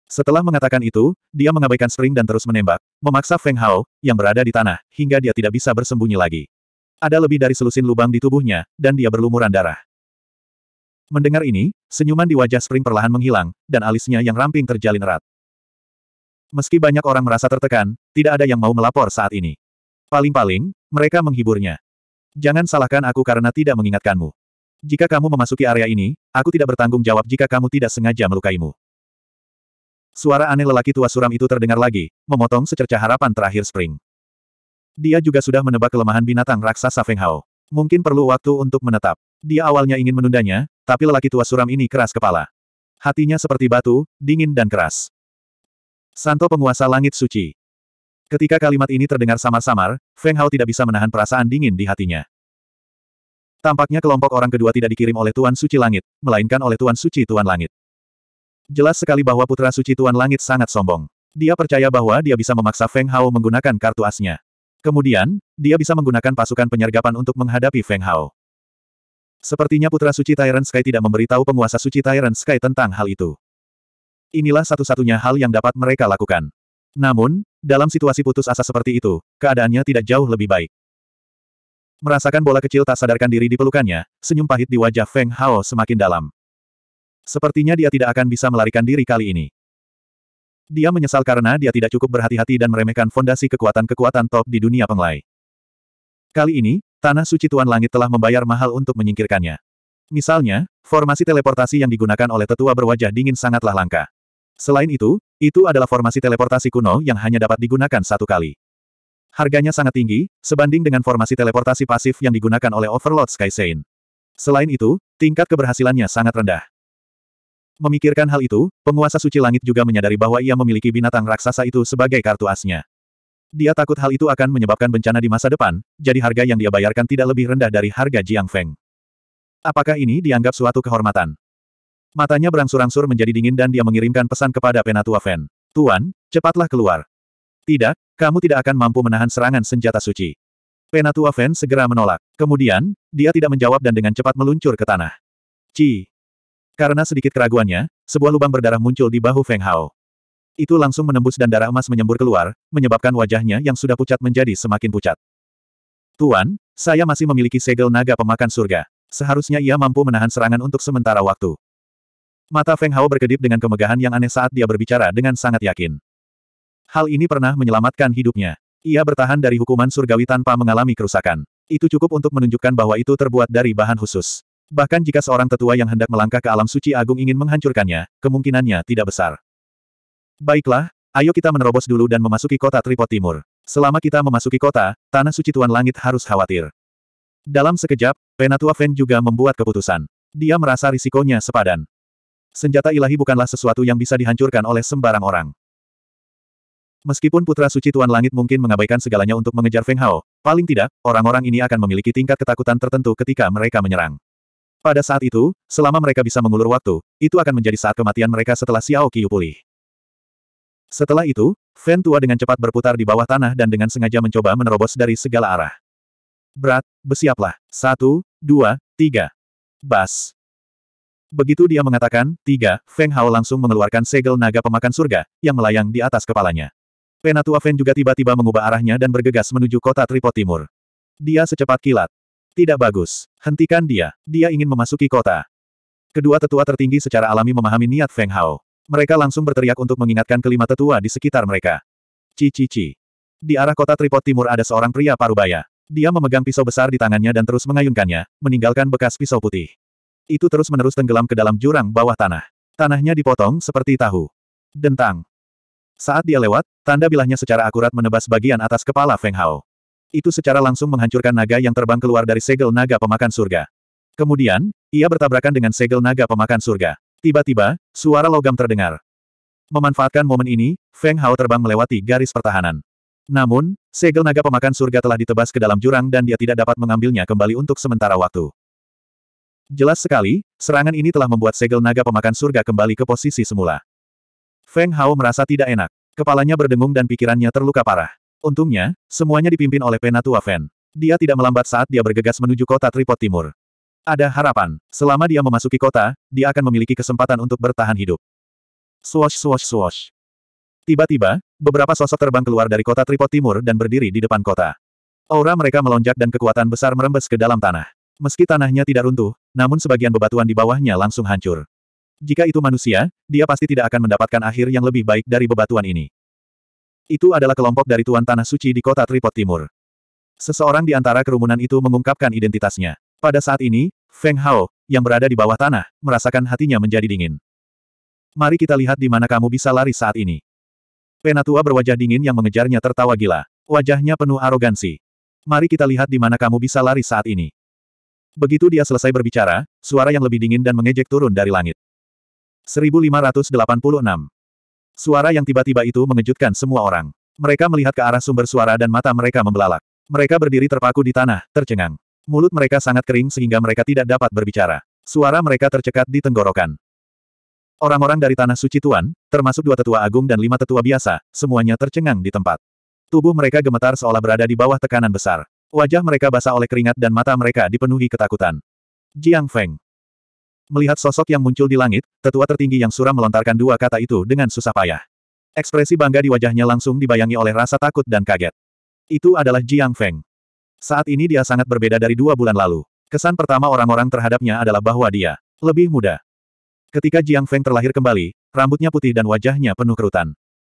Setelah mengatakan itu, dia mengabaikan spring dan terus menembak, memaksa Feng Hao, yang berada di tanah, hingga dia tidak bisa bersembunyi lagi. Ada lebih dari selusin lubang di tubuhnya, dan dia berlumuran darah. Mendengar ini, senyuman di wajah Spring perlahan menghilang, dan alisnya yang ramping terjalin erat. Meski banyak orang merasa tertekan, tidak ada yang mau melapor saat ini. Paling-paling, mereka menghiburnya. Jangan salahkan aku karena tidak mengingatkanmu. Jika kamu memasuki area ini, aku tidak bertanggung jawab jika kamu tidak sengaja melukaimu. Suara aneh lelaki tua suram itu terdengar lagi, memotong secerca harapan terakhir Spring. Dia juga sudah menebak kelemahan binatang raksasa Feng Hao. Mungkin perlu waktu untuk menetap. Dia awalnya ingin menundanya, tapi lelaki tua suram ini keras kepala. Hatinya seperti batu, dingin dan keras. Santo penguasa langit suci. Ketika kalimat ini terdengar samar-samar, Feng Hao tidak bisa menahan perasaan dingin di hatinya. Tampaknya kelompok orang kedua tidak dikirim oleh Tuan Suci Langit, melainkan oleh Tuan Suci Tuan Langit. Jelas sekali bahwa putra suci Tuan Langit sangat sombong. Dia percaya bahwa dia bisa memaksa Feng Hao menggunakan kartu asnya. Kemudian, dia bisa menggunakan pasukan penyergapan untuk menghadapi Feng Hao. Sepertinya Putra Suci Tyrant Sky tidak memberitahu penguasa Suci Tyrant Sky tentang hal itu. Inilah satu-satunya hal yang dapat mereka lakukan. Namun, dalam situasi putus asa seperti itu, keadaannya tidak jauh lebih baik. Merasakan bola kecil tak sadarkan diri di pelukannya, senyum pahit di wajah Feng Hao semakin dalam. Sepertinya dia tidak akan bisa melarikan diri kali ini. Dia menyesal karena dia tidak cukup berhati-hati dan meremehkan fondasi kekuatan-kekuatan top di dunia penglai. Kali ini, Tanah suci Tuan Langit telah membayar mahal untuk menyingkirkannya. Misalnya, formasi teleportasi yang digunakan oleh tetua berwajah dingin sangatlah langka. Selain itu, itu adalah formasi teleportasi kuno yang hanya dapat digunakan satu kali. Harganya sangat tinggi, sebanding dengan formasi teleportasi pasif yang digunakan oleh Overlord Sky Saint. Selain itu, tingkat keberhasilannya sangat rendah. Memikirkan hal itu, penguasa suci langit juga menyadari bahwa ia memiliki binatang raksasa itu sebagai kartu asnya. Dia takut hal itu akan menyebabkan bencana di masa depan, jadi harga yang dia bayarkan tidak lebih rendah dari harga Jiang Feng. Apakah ini dianggap suatu kehormatan? Matanya berangsur-angsur menjadi dingin dan dia mengirimkan pesan kepada Penatua Feng: Tuan, cepatlah keluar. Tidak, kamu tidak akan mampu menahan serangan senjata suci. Penatua Feng segera menolak. Kemudian, dia tidak menjawab dan dengan cepat meluncur ke tanah. Ci. Karena sedikit keraguannya, sebuah lubang berdarah muncul di bahu Feng Hao. Itu langsung menembus dan darah emas menyembur keluar, menyebabkan wajahnya yang sudah pucat menjadi semakin pucat. Tuan, saya masih memiliki segel naga pemakan surga. Seharusnya ia mampu menahan serangan untuk sementara waktu. Mata Feng Hao berkedip dengan kemegahan yang aneh saat dia berbicara dengan sangat yakin. Hal ini pernah menyelamatkan hidupnya. Ia bertahan dari hukuman surgawi tanpa mengalami kerusakan. Itu cukup untuk menunjukkan bahwa itu terbuat dari bahan khusus. Bahkan jika seorang tetua yang hendak melangkah ke alam suci agung ingin menghancurkannya, kemungkinannya tidak besar. Baiklah, ayo kita menerobos dulu dan memasuki kota Tripod Timur. Selama kita memasuki kota, Tanah Suci Tuan Langit harus khawatir. Dalam sekejap, Penatua Fen juga membuat keputusan. Dia merasa risikonya sepadan. Senjata ilahi bukanlah sesuatu yang bisa dihancurkan oleh sembarang orang. Meskipun Putra Suci Tuan Langit mungkin mengabaikan segalanya untuk mengejar Feng Hao, paling tidak, orang-orang ini akan memiliki tingkat ketakutan tertentu ketika mereka menyerang. Pada saat itu, selama mereka bisa mengulur waktu, itu akan menjadi saat kematian mereka setelah Xiao Qiu pulih. Setelah itu, Fan tua dengan cepat berputar di bawah tanah dan dengan sengaja mencoba menerobos dari segala arah. Berat, bersiaplah. Satu, dua, tiga. Bas. Begitu dia mengatakan, tiga, Feng Hao langsung mengeluarkan segel naga pemakan surga, yang melayang di atas kepalanya. Penatua Feng juga tiba-tiba mengubah arahnya dan bergegas menuju kota Tripod Timur. Dia secepat kilat. Tidak bagus. Hentikan dia. Dia ingin memasuki kota. Kedua tetua tertinggi secara alami memahami niat Feng Hao. Mereka langsung berteriak untuk mengingatkan kelima tetua di sekitar mereka. Cici-ci. Di arah kota Tripod Timur ada seorang pria parubaya. Dia memegang pisau besar di tangannya dan terus mengayunkannya, meninggalkan bekas pisau putih. Itu terus-menerus tenggelam ke dalam jurang bawah tanah. Tanahnya dipotong seperti tahu. Dentang. Saat dia lewat, tanda bilahnya secara akurat menebas bagian atas kepala Feng Hao. Itu secara langsung menghancurkan naga yang terbang keluar dari segel naga pemakan surga. Kemudian, ia bertabrakan dengan segel naga pemakan surga. Tiba-tiba, suara logam terdengar. Memanfaatkan momen ini, Feng Hao terbang melewati garis pertahanan. Namun, segel naga pemakan surga telah ditebas ke dalam jurang dan dia tidak dapat mengambilnya kembali untuk sementara waktu. Jelas sekali, serangan ini telah membuat segel naga pemakan surga kembali ke posisi semula. Feng Hao merasa tidak enak. Kepalanya berdengung dan pikirannya terluka parah. Untungnya, semuanya dipimpin oleh Penatua Fen. Dia tidak melambat saat dia bergegas menuju kota Tripod Timur. Ada harapan. Selama dia memasuki kota, dia akan memiliki kesempatan untuk bertahan hidup. Swash swash swash. Tiba-tiba, beberapa sosok terbang keluar dari kota Tripod Timur dan berdiri di depan kota. Aura mereka melonjak dan kekuatan besar merembes ke dalam tanah. Meski tanahnya tidak runtuh, namun sebagian bebatuan di bawahnya langsung hancur. Jika itu manusia, dia pasti tidak akan mendapatkan akhir yang lebih baik dari bebatuan ini. Itu adalah kelompok dari Tuan Tanah Suci di kota Tripod Timur. Seseorang di antara kerumunan itu mengungkapkan identitasnya. Pada saat ini, Feng Hao, yang berada di bawah tanah, merasakan hatinya menjadi dingin. Mari kita lihat di mana kamu bisa lari saat ini. Penatua berwajah dingin yang mengejarnya tertawa gila. Wajahnya penuh arogansi. Mari kita lihat di mana kamu bisa lari saat ini. Begitu dia selesai berbicara, suara yang lebih dingin dan mengejek turun dari langit. 1586. Suara yang tiba-tiba itu mengejutkan semua orang. Mereka melihat ke arah sumber suara dan mata mereka membelalak. Mereka berdiri terpaku di tanah, tercengang. Mulut mereka sangat kering sehingga mereka tidak dapat berbicara. Suara mereka tercekat di tenggorokan. Orang-orang dari Tanah Suci Tuan, termasuk dua tetua agung dan lima tetua biasa, semuanya tercengang di tempat. Tubuh mereka gemetar seolah berada di bawah tekanan besar. Wajah mereka basah oleh keringat dan mata mereka dipenuhi ketakutan. Jiang Feng. Melihat sosok yang muncul di langit, tetua tertinggi yang suram melontarkan dua kata itu dengan susah payah. Ekspresi bangga di wajahnya langsung dibayangi oleh rasa takut dan kaget. Itu adalah Jiang Feng. Saat ini dia sangat berbeda dari dua bulan lalu. Kesan pertama orang-orang terhadapnya adalah bahwa dia lebih muda. Ketika Jiang Feng terlahir kembali, rambutnya putih dan wajahnya penuh kerutan.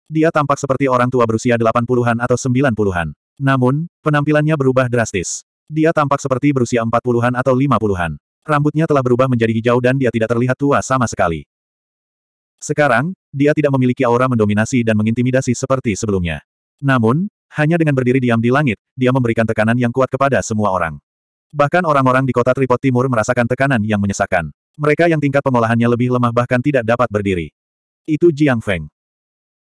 Dia tampak seperti orang tua berusia 80-an atau 90-an. Namun, penampilannya berubah drastis. Dia tampak seperti berusia 40-an atau 50-an. Rambutnya telah berubah menjadi hijau dan dia tidak terlihat tua sama sekali. Sekarang, dia tidak memiliki aura mendominasi dan mengintimidasi seperti sebelumnya. Namun, hanya dengan berdiri diam di langit, dia memberikan tekanan yang kuat kepada semua orang. Bahkan orang-orang di kota Tripod Timur merasakan tekanan yang menyesakkan. Mereka yang tingkat pengolahannya lebih lemah bahkan tidak dapat berdiri. Itu Jiang Feng.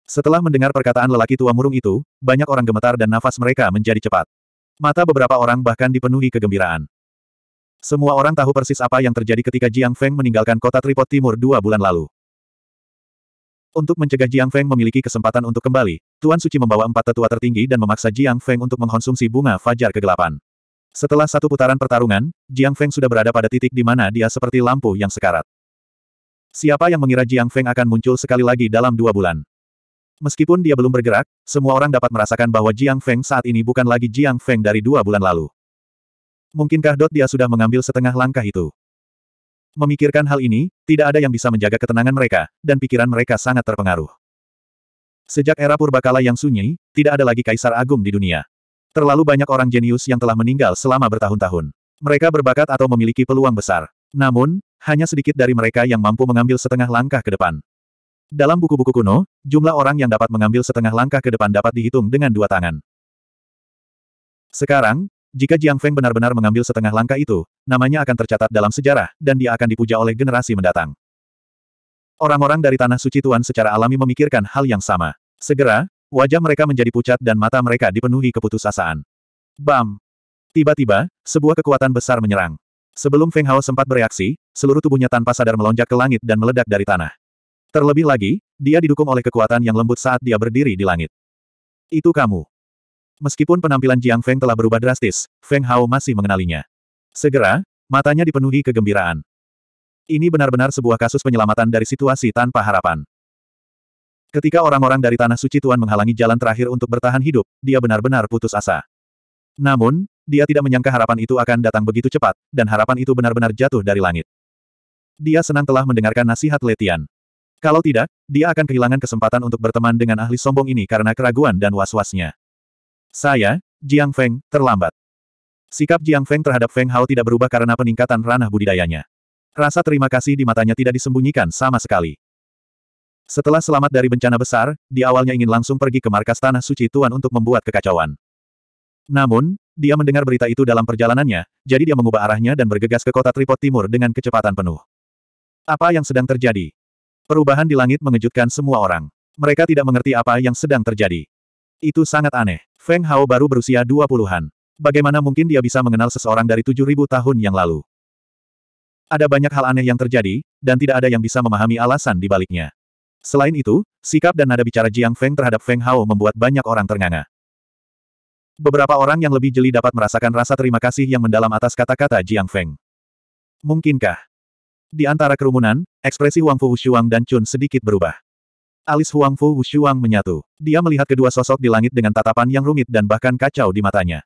Setelah mendengar perkataan lelaki tua murung itu, banyak orang gemetar dan nafas mereka menjadi cepat. Mata beberapa orang bahkan dipenuhi kegembiraan. Semua orang tahu persis apa yang terjadi ketika Jiang Feng meninggalkan kota Tripod Timur dua bulan lalu. Untuk mencegah Jiang Feng memiliki kesempatan untuk kembali, Tuan Suci membawa empat tetua tertinggi dan memaksa Jiang Feng untuk mengkonsumsi bunga fajar kegelapan. Setelah satu putaran pertarungan, Jiang Feng sudah berada pada titik di mana dia seperti lampu yang sekarat. Siapa yang mengira Jiang Feng akan muncul sekali lagi dalam dua bulan? Meskipun dia belum bergerak, semua orang dapat merasakan bahwa Jiang Feng saat ini bukan lagi Jiang Feng dari dua bulan lalu. Mungkinkah Dot dia sudah mengambil setengah langkah itu? Memikirkan hal ini, tidak ada yang bisa menjaga ketenangan mereka, dan pikiran mereka sangat terpengaruh. Sejak era purbakala yang sunyi, tidak ada lagi kaisar agung di dunia. Terlalu banyak orang jenius yang telah meninggal selama bertahun-tahun. Mereka berbakat atau memiliki peluang besar. Namun, hanya sedikit dari mereka yang mampu mengambil setengah langkah ke depan. Dalam buku-buku kuno, jumlah orang yang dapat mengambil setengah langkah ke depan dapat dihitung dengan dua tangan. Sekarang, jika Jiang Feng benar-benar mengambil setengah langkah itu, namanya akan tercatat dalam sejarah, dan dia akan dipuja oleh generasi mendatang. Orang-orang dari Tanah Suci Tuan secara alami memikirkan hal yang sama. Segera, wajah mereka menjadi pucat dan mata mereka dipenuhi keputusasaan. Bam! Tiba-tiba, sebuah kekuatan besar menyerang. Sebelum Feng Hao sempat bereaksi, seluruh tubuhnya tanpa sadar melonjak ke langit dan meledak dari tanah. Terlebih lagi, dia didukung oleh kekuatan yang lembut saat dia berdiri di langit. Itu kamu. Meskipun penampilan Jiang Feng telah berubah drastis, Feng Hao masih mengenalinya. Segera, matanya dipenuhi kegembiraan. Ini benar-benar sebuah kasus penyelamatan dari situasi tanpa harapan. Ketika orang-orang dari Tanah Suci Tuan menghalangi jalan terakhir untuk bertahan hidup, dia benar-benar putus asa. Namun, dia tidak menyangka harapan itu akan datang begitu cepat, dan harapan itu benar-benar jatuh dari langit. Dia senang telah mendengarkan nasihat Letian. Kalau tidak, dia akan kehilangan kesempatan untuk berteman dengan ahli sombong ini karena keraguan dan was-wasnya. Saya, Jiang Feng, terlambat. Sikap Jiang Feng terhadap Feng Hao tidak berubah karena peningkatan ranah budidayanya. Rasa terima kasih di matanya tidak disembunyikan sama sekali. Setelah selamat dari bencana besar, di awalnya ingin langsung pergi ke markas Tanah Suci Tuan untuk membuat kekacauan. Namun, dia mendengar berita itu dalam perjalanannya, jadi dia mengubah arahnya dan bergegas ke kota Tripod Timur dengan kecepatan penuh. Apa yang sedang terjadi? Perubahan di langit mengejutkan semua orang. Mereka tidak mengerti apa yang sedang terjadi. Itu sangat aneh. Feng Hao baru berusia dua puluhan. Bagaimana mungkin dia bisa mengenal seseorang dari tujuh ribu tahun yang lalu? Ada banyak hal aneh yang terjadi, dan tidak ada yang bisa memahami alasan di baliknya. Selain itu, sikap dan nada bicara Jiang Feng terhadap Feng Hao membuat banyak orang ternganga. Beberapa orang yang lebih jeli dapat merasakan rasa terima kasih yang mendalam atas kata-kata Jiang Feng. Mungkinkah? Di antara kerumunan, ekspresi Huang Fu Wushuang dan Chun sedikit berubah. Alis Huang Fu Wushuang menyatu. Dia melihat kedua sosok di langit dengan tatapan yang rumit dan bahkan kacau di matanya.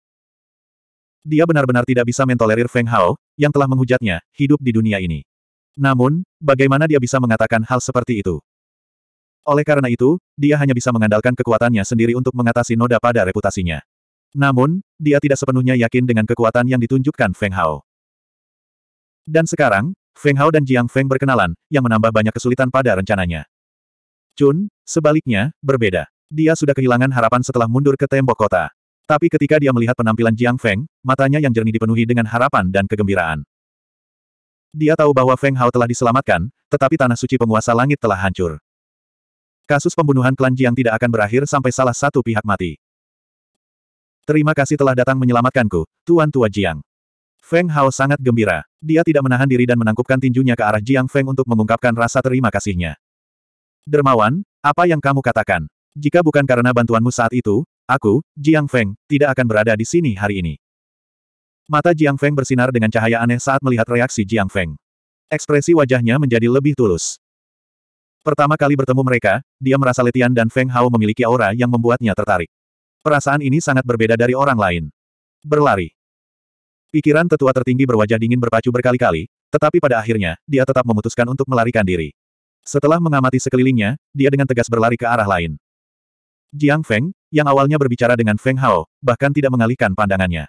Dia benar-benar tidak bisa mentolerir Feng Hao, yang telah menghujatnya, hidup di dunia ini. Namun, bagaimana dia bisa mengatakan hal seperti itu? Oleh karena itu, dia hanya bisa mengandalkan kekuatannya sendiri untuk mengatasi noda pada reputasinya. Namun, dia tidak sepenuhnya yakin dengan kekuatan yang ditunjukkan Feng Hao. Dan sekarang, Feng Hao dan Jiang Feng berkenalan, yang menambah banyak kesulitan pada rencananya. Chun, sebaliknya, berbeda. Dia sudah kehilangan harapan setelah mundur ke tembok kota. Tapi ketika dia melihat penampilan Jiang Feng, matanya yang jernih dipenuhi dengan harapan dan kegembiraan. Dia tahu bahwa Feng Hao telah diselamatkan, tetapi tanah suci penguasa langit telah hancur. Kasus pembunuhan klan Jiang tidak akan berakhir sampai salah satu pihak mati. Terima kasih telah datang menyelamatkanku, Tuan Tua Jiang. Feng Hao sangat gembira. Dia tidak menahan diri dan menangkupkan tinjunya ke arah Jiang Feng untuk mengungkapkan rasa terima kasihnya. Dermawan, apa yang kamu katakan? Jika bukan karena bantuanmu saat itu, Aku, Jiang Feng, tidak akan berada di sini hari ini. Mata Jiang Feng bersinar dengan cahaya aneh saat melihat reaksi Jiang Feng. Ekspresi wajahnya menjadi lebih tulus. Pertama kali bertemu mereka, dia merasa Letian dan Feng Hao memiliki aura yang membuatnya tertarik. Perasaan ini sangat berbeda dari orang lain. Berlari. Pikiran tetua tertinggi berwajah dingin berpacu berkali-kali, tetapi pada akhirnya, dia tetap memutuskan untuk melarikan diri. Setelah mengamati sekelilingnya, dia dengan tegas berlari ke arah lain. Jiang Feng, yang awalnya berbicara dengan Feng Hao, bahkan tidak mengalihkan pandangannya.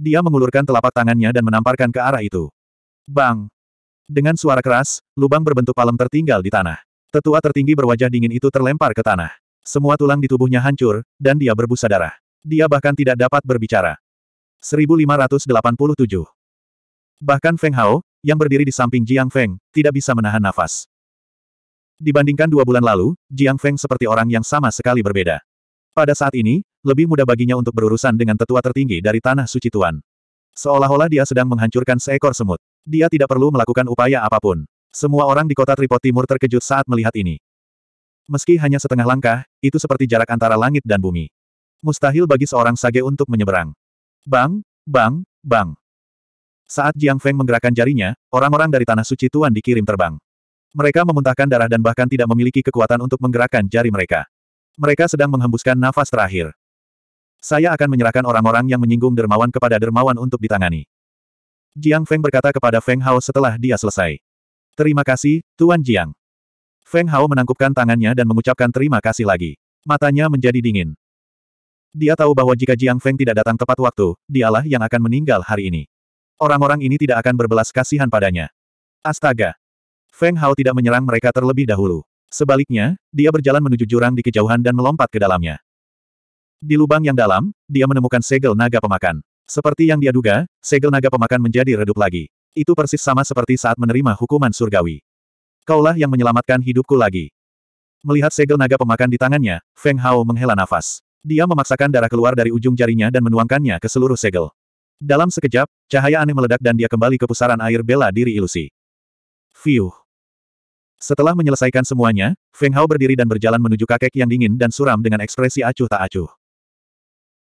Dia mengulurkan telapak tangannya dan menamparkan ke arah itu. Bang! Dengan suara keras, lubang berbentuk palem tertinggal di tanah. Tetua tertinggi berwajah dingin itu terlempar ke tanah. Semua tulang di tubuhnya hancur, dan dia berbusa darah. Dia bahkan tidak dapat berbicara. 1587 Bahkan Feng Hao, yang berdiri di samping Jiang Feng, tidak bisa menahan nafas. Dibandingkan dua bulan lalu, Jiang Feng seperti orang yang sama sekali berbeda. Pada saat ini, lebih mudah baginya untuk berurusan dengan tetua tertinggi dari Tanah Suci Tuan. Seolah-olah dia sedang menghancurkan seekor semut. Dia tidak perlu melakukan upaya apapun. Semua orang di kota Tripot Timur terkejut saat melihat ini. Meski hanya setengah langkah, itu seperti jarak antara langit dan bumi. Mustahil bagi seorang sage untuk menyeberang. Bang, bang, bang. Saat Jiang Feng menggerakkan jarinya, orang-orang dari Tanah Suci Tuan dikirim terbang. Mereka memuntahkan darah dan bahkan tidak memiliki kekuatan untuk menggerakkan jari mereka. Mereka sedang menghembuskan nafas terakhir. Saya akan menyerahkan orang-orang yang menyinggung dermawan kepada dermawan untuk ditangani. Jiang Feng berkata kepada Feng Hao setelah dia selesai. Terima kasih, Tuan Jiang. Feng Hao menangkupkan tangannya dan mengucapkan terima kasih lagi. Matanya menjadi dingin. Dia tahu bahwa jika Jiang Feng tidak datang tepat waktu, dialah yang akan meninggal hari ini. Orang-orang ini tidak akan berbelas kasihan padanya. Astaga! Feng Hao tidak menyerang mereka terlebih dahulu. Sebaliknya, dia berjalan menuju jurang di kejauhan dan melompat ke dalamnya. Di lubang yang dalam, dia menemukan segel naga pemakan. Seperti yang dia duga, segel naga pemakan menjadi redup lagi. Itu persis sama seperti saat menerima hukuman surgawi. Kaulah yang menyelamatkan hidupku lagi. Melihat segel naga pemakan di tangannya, Feng Hao menghela nafas. Dia memaksakan darah keluar dari ujung jarinya dan menuangkannya ke seluruh segel. Dalam sekejap, cahaya aneh meledak dan dia kembali ke pusaran air bela diri ilusi. Fiuh. Setelah menyelesaikan semuanya, Feng Hao berdiri dan berjalan menuju kakek yang dingin dan suram dengan ekspresi acuh tak acuh.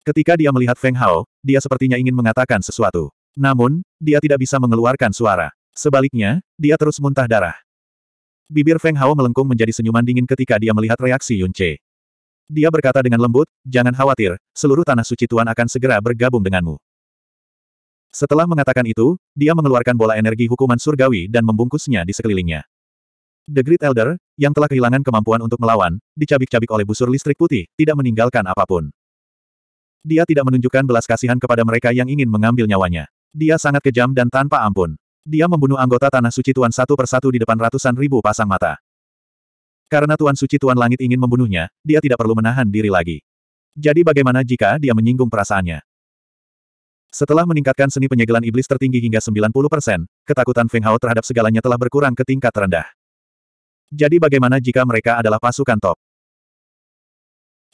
Ketika dia melihat Feng Hao, dia sepertinya ingin mengatakan sesuatu. Namun, dia tidak bisa mengeluarkan suara. Sebaliknya, dia terus muntah darah. Bibir Feng Hao melengkung menjadi senyuman dingin ketika dia melihat reaksi Yun Che. Dia berkata dengan lembut, jangan khawatir, seluruh tanah suci Tuan akan segera bergabung denganmu. Setelah mengatakan itu, dia mengeluarkan bola energi hukuman surgawi dan membungkusnya di sekelilingnya. The Great Elder, yang telah kehilangan kemampuan untuk melawan, dicabik-cabik oleh busur listrik putih, tidak meninggalkan apapun. Dia tidak menunjukkan belas kasihan kepada mereka yang ingin mengambil nyawanya. Dia sangat kejam dan tanpa ampun. Dia membunuh anggota Tanah Suci Tuan satu persatu di depan ratusan ribu pasang mata. Karena Tuan Suci Tuan Langit ingin membunuhnya, dia tidak perlu menahan diri lagi. Jadi bagaimana jika dia menyinggung perasaannya? Setelah meningkatkan seni penyegelan iblis tertinggi hingga 90%, ketakutan Feng Hao terhadap segalanya telah berkurang ke tingkat rendah. Jadi bagaimana jika mereka adalah pasukan top?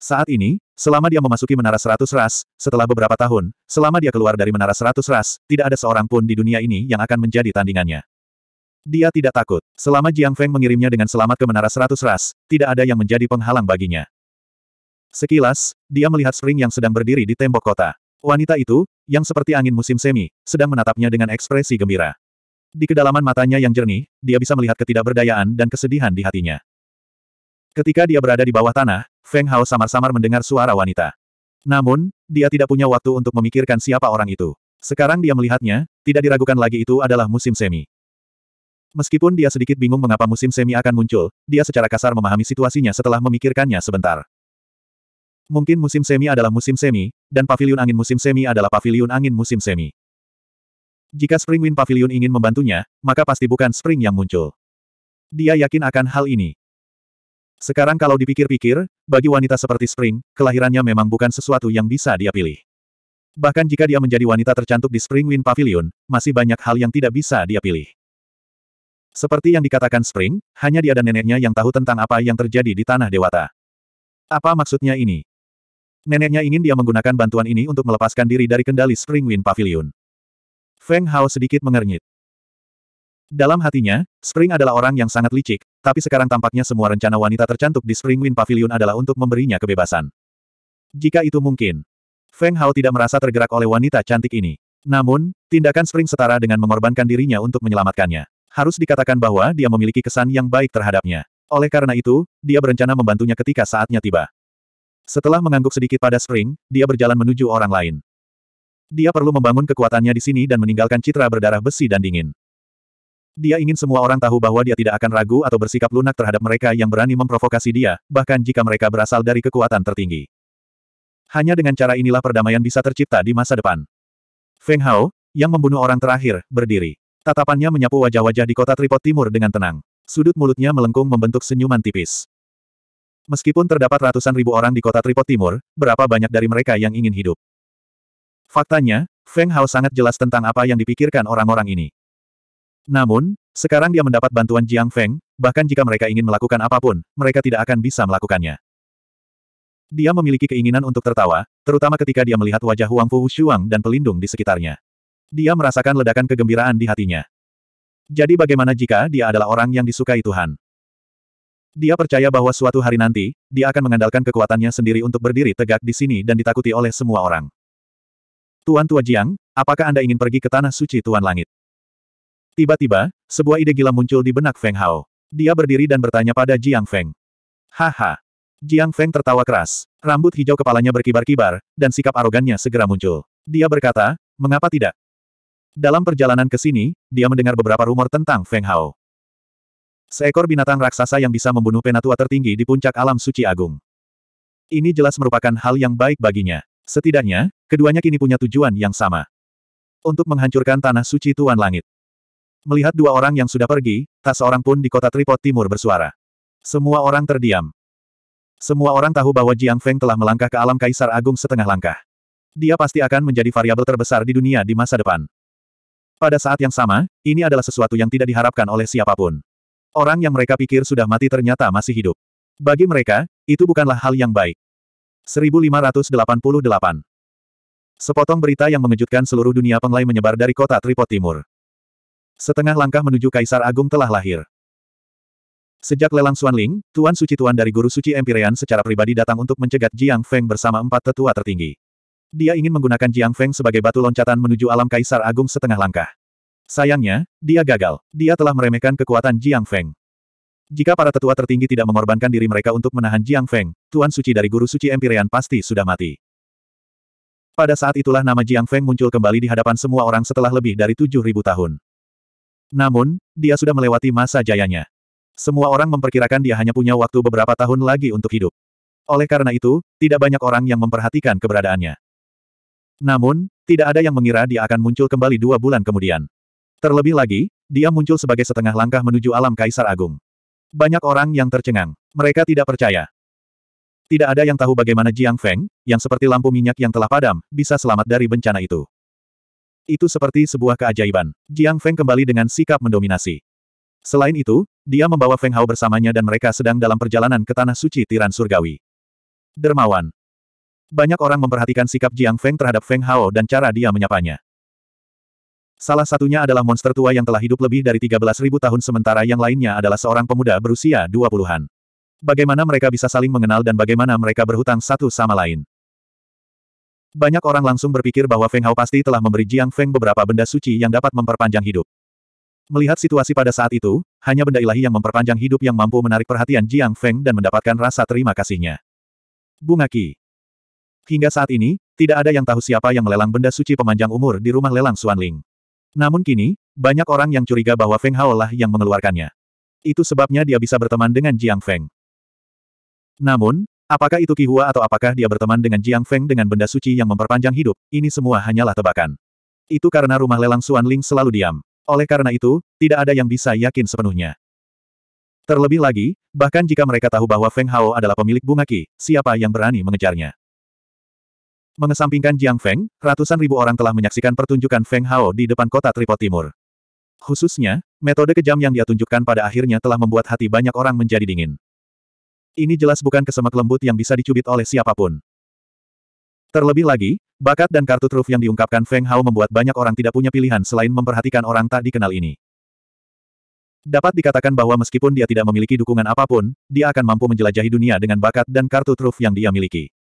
Saat ini, selama dia memasuki Menara Seratus Ras, setelah beberapa tahun, selama dia keluar dari Menara Seratus Ras, tidak ada seorang pun di dunia ini yang akan menjadi tandingannya. Dia tidak takut. Selama Jiang Feng mengirimnya dengan selamat ke Menara Seratus Ras, tidak ada yang menjadi penghalang baginya. Sekilas, dia melihat Spring yang sedang berdiri di tembok kota. Wanita itu, yang seperti angin musim semi, sedang menatapnya dengan ekspresi gembira. Di kedalaman matanya yang jernih, dia bisa melihat ketidakberdayaan dan kesedihan di hatinya. Ketika dia berada di bawah tanah, Feng Hao samar-samar mendengar suara wanita. Namun, dia tidak punya waktu untuk memikirkan siapa orang itu. Sekarang dia melihatnya, tidak diragukan lagi itu adalah musim semi. Meskipun dia sedikit bingung mengapa musim semi akan muncul, dia secara kasar memahami situasinya setelah memikirkannya sebentar. Mungkin musim semi adalah musim semi, dan pavilion angin musim semi adalah pavilion angin musim semi. Jika Spring Wind Pavilion ingin membantunya, maka pasti bukan Spring yang muncul. Dia yakin akan hal ini. Sekarang kalau dipikir-pikir, bagi wanita seperti Spring, kelahirannya memang bukan sesuatu yang bisa dia pilih. Bahkan jika dia menjadi wanita tercantik di Spring Wind Pavilion, masih banyak hal yang tidak bisa dia pilih. Seperti yang dikatakan Spring, hanya dia dan neneknya yang tahu tentang apa yang terjadi di Tanah Dewata. Apa maksudnya ini? Neneknya ingin dia menggunakan bantuan ini untuk melepaskan diri dari kendali Spring Wind Pavilion. Feng Hao sedikit mengernyit. Dalam hatinya, Spring adalah orang yang sangat licik, tapi sekarang tampaknya semua rencana wanita tercantuk di Spring Wind Pavilion adalah untuk memberinya kebebasan. Jika itu mungkin, Feng Hao tidak merasa tergerak oleh wanita cantik ini. Namun, tindakan Spring setara dengan mengorbankan dirinya untuk menyelamatkannya. Harus dikatakan bahwa dia memiliki kesan yang baik terhadapnya. Oleh karena itu, dia berencana membantunya ketika saatnya tiba. Setelah mengangguk sedikit pada Spring, dia berjalan menuju orang lain. Dia perlu membangun kekuatannya di sini dan meninggalkan citra berdarah besi dan dingin. Dia ingin semua orang tahu bahwa dia tidak akan ragu atau bersikap lunak terhadap mereka yang berani memprovokasi dia, bahkan jika mereka berasal dari kekuatan tertinggi. Hanya dengan cara inilah perdamaian bisa tercipta di masa depan. Feng Hao, yang membunuh orang terakhir, berdiri. Tatapannya menyapu wajah-wajah di kota Tripod Timur dengan tenang. Sudut mulutnya melengkung membentuk senyuman tipis. Meskipun terdapat ratusan ribu orang di kota Tripod Timur, berapa banyak dari mereka yang ingin hidup? Faktanya, Feng Hao sangat jelas tentang apa yang dipikirkan orang-orang ini. Namun, sekarang dia mendapat bantuan Jiang Feng, bahkan jika mereka ingin melakukan apapun, mereka tidak akan bisa melakukannya. Dia memiliki keinginan untuk tertawa, terutama ketika dia melihat wajah Huang Fu Shuang dan pelindung di sekitarnya. Dia merasakan ledakan kegembiraan di hatinya. Jadi bagaimana jika dia adalah orang yang disukai Tuhan? Dia percaya bahwa suatu hari nanti, dia akan mengandalkan kekuatannya sendiri untuk berdiri tegak di sini dan ditakuti oleh semua orang. Tuan Tua Jiang, apakah Anda ingin pergi ke Tanah Suci Tuan Langit? Tiba-tiba, sebuah ide gila muncul di benak Feng Hao. Dia berdiri dan bertanya pada Jiang Feng. Haha. Jiang Feng tertawa keras. Rambut hijau kepalanya berkibar-kibar, dan sikap arogannya segera muncul. Dia berkata, mengapa tidak? Dalam perjalanan ke sini, dia mendengar beberapa rumor tentang Feng Hao. Seekor binatang raksasa yang bisa membunuh penatua tertinggi di puncak alam suci agung. Ini jelas merupakan hal yang baik baginya. Setidaknya, keduanya kini punya tujuan yang sama. Untuk menghancurkan tanah suci Tuan Langit. Melihat dua orang yang sudah pergi, tak seorang pun di kota Tripot Timur bersuara. Semua orang terdiam. Semua orang tahu bahwa Jiang Feng telah melangkah ke alam Kaisar Agung setengah langkah. Dia pasti akan menjadi variabel terbesar di dunia di masa depan. Pada saat yang sama, ini adalah sesuatu yang tidak diharapkan oleh siapapun. Orang yang mereka pikir sudah mati ternyata masih hidup. Bagi mereka, itu bukanlah hal yang baik. 1588. Sepotong berita yang mengejutkan seluruh dunia penglai menyebar dari kota Tripod Timur. Setengah langkah menuju Kaisar Agung telah lahir. Sejak lelang Suan Ling, Tuan Suci Tuan dari Guru Suci Empyrean secara pribadi datang untuk mencegat Jiang Feng bersama empat tetua tertinggi. Dia ingin menggunakan Jiang Feng sebagai batu loncatan menuju alam Kaisar Agung setengah langkah. Sayangnya, dia gagal. Dia telah meremehkan kekuatan Jiang Feng. Jika para tetua tertinggi tidak mengorbankan diri mereka untuk menahan Jiang Feng, Tuan Suci dari Guru Suci Empyrean pasti sudah mati. Pada saat itulah nama Jiang Feng muncul kembali di hadapan semua orang setelah lebih dari 7.000 tahun. Namun, dia sudah melewati masa jayanya. Semua orang memperkirakan dia hanya punya waktu beberapa tahun lagi untuk hidup. Oleh karena itu, tidak banyak orang yang memperhatikan keberadaannya. Namun, tidak ada yang mengira dia akan muncul kembali dua bulan kemudian. Terlebih lagi, dia muncul sebagai setengah langkah menuju alam Kaisar Agung. Banyak orang yang tercengang. Mereka tidak percaya. Tidak ada yang tahu bagaimana Jiang Feng, yang seperti lampu minyak yang telah padam, bisa selamat dari bencana itu. Itu seperti sebuah keajaiban. Jiang Feng kembali dengan sikap mendominasi. Selain itu, dia membawa Feng Hao bersamanya dan mereka sedang dalam perjalanan ke Tanah Suci Tiran Surgawi. Dermawan. Banyak orang memperhatikan sikap Jiang Feng terhadap Feng Hao dan cara dia menyapanya. Salah satunya adalah monster tua yang telah hidup lebih dari 13.000 tahun sementara yang lainnya adalah seorang pemuda berusia 20-an. Bagaimana mereka bisa saling mengenal dan bagaimana mereka berhutang satu sama lain. Banyak orang langsung berpikir bahwa Feng Hao pasti telah memberi Jiang Feng beberapa benda suci yang dapat memperpanjang hidup. Melihat situasi pada saat itu, hanya benda ilahi yang memperpanjang hidup yang mampu menarik perhatian Jiang Feng dan mendapatkan rasa terima kasihnya. Bunga Ki Hingga saat ini, tidak ada yang tahu siapa yang melelang benda suci pemanjang umur di rumah lelang Xuanling. Namun kini, banyak orang yang curiga bahwa Feng Hao lah yang mengeluarkannya. Itu sebabnya dia bisa berteman dengan Jiang Feng. Namun, apakah itu Kihua atau apakah dia berteman dengan Jiang Feng dengan benda suci yang memperpanjang hidup, ini semua hanyalah tebakan. Itu karena rumah lelang Suan Ling selalu diam. Oleh karena itu, tidak ada yang bisa yakin sepenuhnya. Terlebih lagi, bahkan jika mereka tahu bahwa Feng Hao adalah pemilik bunga Ki, siapa yang berani mengejarnya? Mengesampingkan Jiang Feng, ratusan ribu orang telah menyaksikan pertunjukan Feng Hao di depan kota Tripod Timur. Khususnya, metode kejam yang dia tunjukkan pada akhirnya telah membuat hati banyak orang menjadi dingin. Ini jelas bukan kesemek lembut yang bisa dicubit oleh siapapun. Terlebih lagi, bakat dan kartu truf yang diungkapkan Feng Hao membuat banyak orang tidak punya pilihan selain memperhatikan orang tak dikenal ini. Dapat dikatakan bahwa meskipun dia tidak memiliki dukungan apapun, dia akan mampu menjelajahi dunia dengan bakat dan kartu truf yang dia miliki.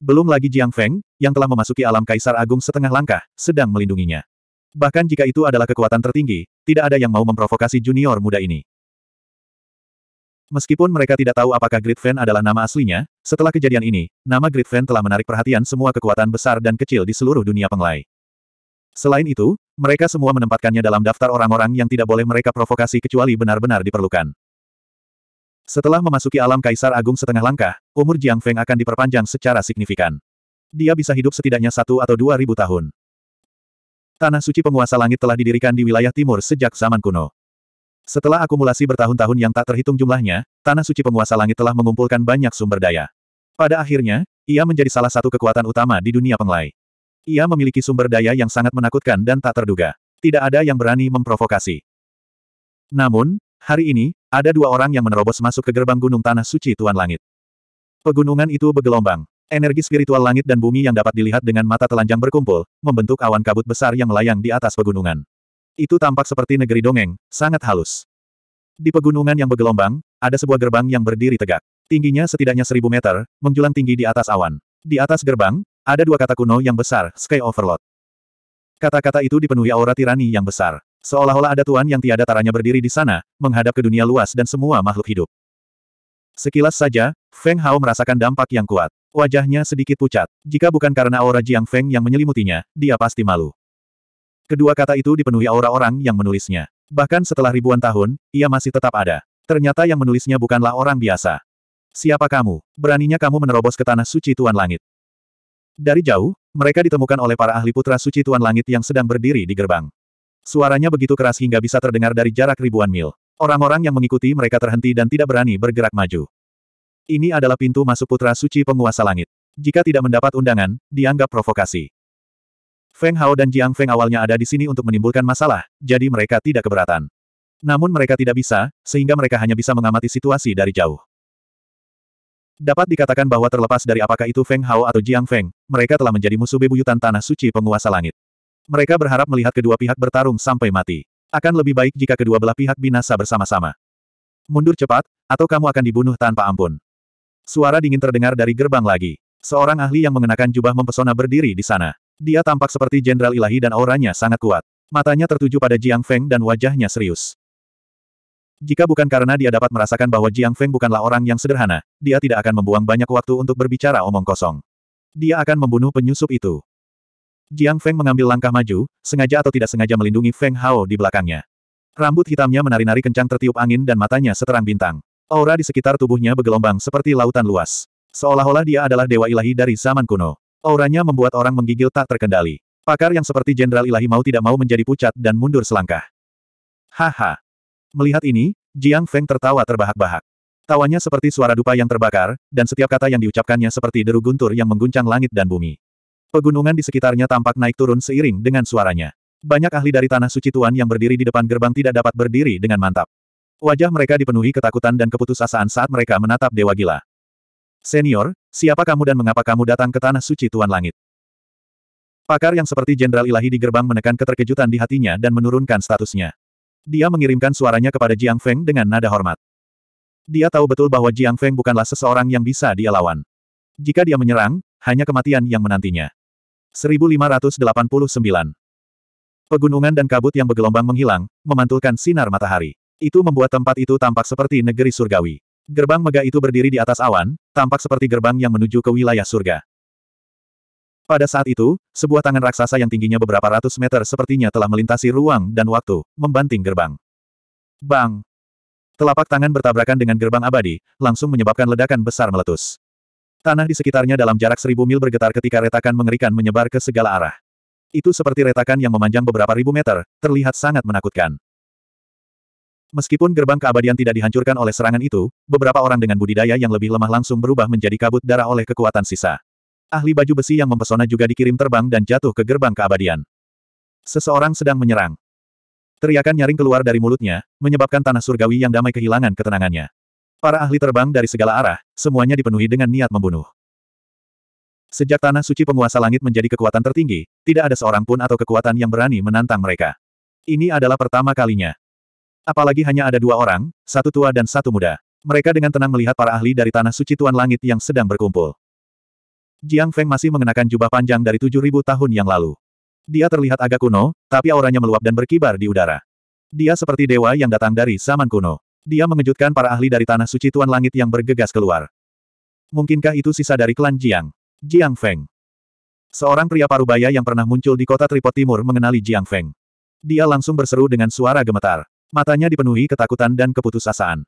Belum lagi Jiang Feng, yang telah memasuki alam Kaisar Agung setengah langkah, sedang melindunginya. Bahkan jika itu adalah kekuatan tertinggi, tidak ada yang mau memprovokasi junior muda ini. Meskipun mereka tidak tahu apakah Grid Fan adalah nama aslinya, setelah kejadian ini, nama Grid Fan telah menarik perhatian semua kekuatan besar dan kecil di seluruh dunia penglai. Selain itu, mereka semua menempatkannya dalam daftar orang-orang yang tidak boleh mereka provokasi kecuali benar-benar diperlukan. Setelah memasuki alam Kaisar Agung setengah langkah, umur Jiang Feng akan diperpanjang secara signifikan. Dia bisa hidup setidaknya satu atau dua ribu tahun. Tanah suci penguasa langit telah didirikan di wilayah timur sejak zaman kuno. Setelah akumulasi bertahun-tahun yang tak terhitung jumlahnya, Tanah Suci Penguasa Langit telah mengumpulkan banyak sumber daya. Pada akhirnya, ia menjadi salah satu kekuatan utama di dunia penglai. Ia memiliki sumber daya yang sangat menakutkan dan tak terduga. Tidak ada yang berani memprovokasi. Namun, hari ini, ada dua orang yang menerobos masuk ke gerbang gunung tanah suci Tuan Langit. Pegunungan itu bergelombang. Energi spiritual langit dan bumi yang dapat dilihat dengan mata telanjang berkumpul, membentuk awan kabut besar yang melayang di atas pegunungan. Itu tampak seperti negeri dongeng, sangat halus. Di pegunungan yang bergelombang, ada sebuah gerbang yang berdiri tegak. Tingginya setidaknya seribu meter, menjulang tinggi di atas awan. Di atas gerbang, ada dua kata kuno yang besar, Sky Overlord. Kata-kata itu dipenuhi aura tirani yang besar. Seolah-olah ada tuan yang tiada taranya berdiri di sana, menghadap ke dunia luas dan semua makhluk hidup. Sekilas saja, Feng Hao merasakan dampak yang kuat. Wajahnya sedikit pucat. Jika bukan karena aura Jiang Feng yang menyelimutinya, dia pasti malu. Kedua kata itu dipenuhi aura orang yang menulisnya. Bahkan setelah ribuan tahun, ia masih tetap ada. Ternyata yang menulisnya bukanlah orang biasa. Siapa kamu? Beraninya kamu menerobos ke tanah suci Tuan Langit. Dari jauh, mereka ditemukan oleh para ahli putra suci Tuan Langit yang sedang berdiri di gerbang. Suaranya begitu keras hingga bisa terdengar dari jarak ribuan mil. Orang-orang yang mengikuti mereka terhenti dan tidak berani bergerak maju. Ini adalah pintu masuk putra suci penguasa langit. Jika tidak mendapat undangan, dianggap provokasi. Feng Hao dan Jiang Feng awalnya ada di sini untuk menimbulkan masalah, jadi mereka tidak keberatan. Namun mereka tidak bisa, sehingga mereka hanya bisa mengamati situasi dari jauh. Dapat dikatakan bahwa terlepas dari apakah itu Feng Hao atau Jiang Feng, mereka telah menjadi musuh bebuyutan tanah suci penguasa langit. Mereka berharap melihat kedua pihak bertarung sampai mati. Akan lebih baik jika kedua belah pihak binasa bersama-sama. Mundur cepat, atau kamu akan dibunuh tanpa ampun. Suara dingin terdengar dari gerbang lagi. Seorang ahli yang mengenakan jubah mempesona berdiri di sana. Dia tampak seperti jenderal ilahi dan auranya sangat kuat. Matanya tertuju pada Jiang Feng dan wajahnya serius. Jika bukan karena dia dapat merasakan bahwa Jiang Feng bukanlah orang yang sederhana, dia tidak akan membuang banyak waktu untuk berbicara omong kosong. Dia akan membunuh penyusup itu. Jiang Feng mengambil langkah maju, sengaja atau tidak sengaja melindungi Feng Hao di belakangnya. Rambut hitamnya menari-nari kencang tertiup angin dan matanya seterang bintang. Aura di sekitar tubuhnya bergelombang seperti lautan luas. Seolah-olah dia adalah dewa ilahi dari zaman kuno. Auranya membuat orang menggigil tak terkendali. Pakar yang seperti jenderal ilahi mau tidak mau menjadi pucat dan mundur selangkah. Haha. Melihat ini, Jiang Feng tertawa terbahak-bahak. Tawanya seperti suara dupa yang terbakar, dan setiap kata yang diucapkannya seperti deru guntur yang mengguncang langit dan bumi. Pegunungan di sekitarnya tampak naik turun seiring dengan suaranya. Banyak ahli dari Tanah Suci Tuan yang berdiri di depan gerbang tidak dapat berdiri dengan mantap. Wajah mereka dipenuhi ketakutan dan keputusasaan saat mereka menatap Dewa Gila. Senior, siapa kamu dan mengapa kamu datang ke Tanah Suci Tuan Langit? Pakar yang seperti Jenderal Ilahi di gerbang menekan keterkejutan di hatinya dan menurunkan statusnya. Dia mengirimkan suaranya kepada Jiang Feng dengan nada hormat. Dia tahu betul bahwa Jiang Feng bukanlah seseorang yang bisa dia lawan. Jika dia menyerang, hanya kematian yang menantinya. 1589. Pegunungan dan kabut yang bergelombang menghilang, memantulkan sinar matahari. Itu membuat tempat itu tampak seperti negeri surgawi. Gerbang megah itu berdiri di atas awan, tampak seperti gerbang yang menuju ke wilayah surga. Pada saat itu, sebuah tangan raksasa yang tingginya beberapa ratus meter sepertinya telah melintasi ruang dan waktu, membanting gerbang. Bang! Telapak tangan bertabrakan dengan gerbang abadi, langsung menyebabkan ledakan besar meletus. Tanah di sekitarnya dalam jarak seribu mil bergetar ketika retakan mengerikan menyebar ke segala arah. Itu seperti retakan yang memanjang beberapa ribu meter, terlihat sangat menakutkan. Meskipun gerbang keabadian tidak dihancurkan oleh serangan itu, beberapa orang dengan budidaya yang lebih lemah langsung berubah menjadi kabut darah oleh kekuatan sisa. Ahli baju besi yang mempesona juga dikirim terbang dan jatuh ke gerbang keabadian. Seseorang sedang menyerang. Teriakan nyaring keluar dari mulutnya, menyebabkan tanah surgawi yang damai kehilangan ketenangannya. Para ahli terbang dari segala arah, semuanya dipenuhi dengan niat membunuh. Sejak Tanah Suci Penguasa Langit menjadi kekuatan tertinggi, tidak ada seorang pun atau kekuatan yang berani menantang mereka. Ini adalah pertama kalinya. Apalagi hanya ada dua orang, satu tua dan satu muda. Mereka dengan tenang melihat para ahli dari Tanah Suci Tuan Langit yang sedang berkumpul. Jiang Feng masih mengenakan jubah panjang dari 7.000 tahun yang lalu. Dia terlihat agak kuno, tapi auranya meluap dan berkibar di udara. Dia seperti dewa yang datang dari zaman kuno. Dia mengejutkan para ahli dari Tanah Suci Tuan Langit yang bergegas keluar. Mungkinkah itu sisa dari klan Jiang? Jiang Feng. Seorang pria parubaya yang pernah muncul di kota Tripod Timur mengenali Jiang Feng. Dia langsung berseru dengan suara gemetar. Matanya dipenuhi ketakutan dan keputusasaan.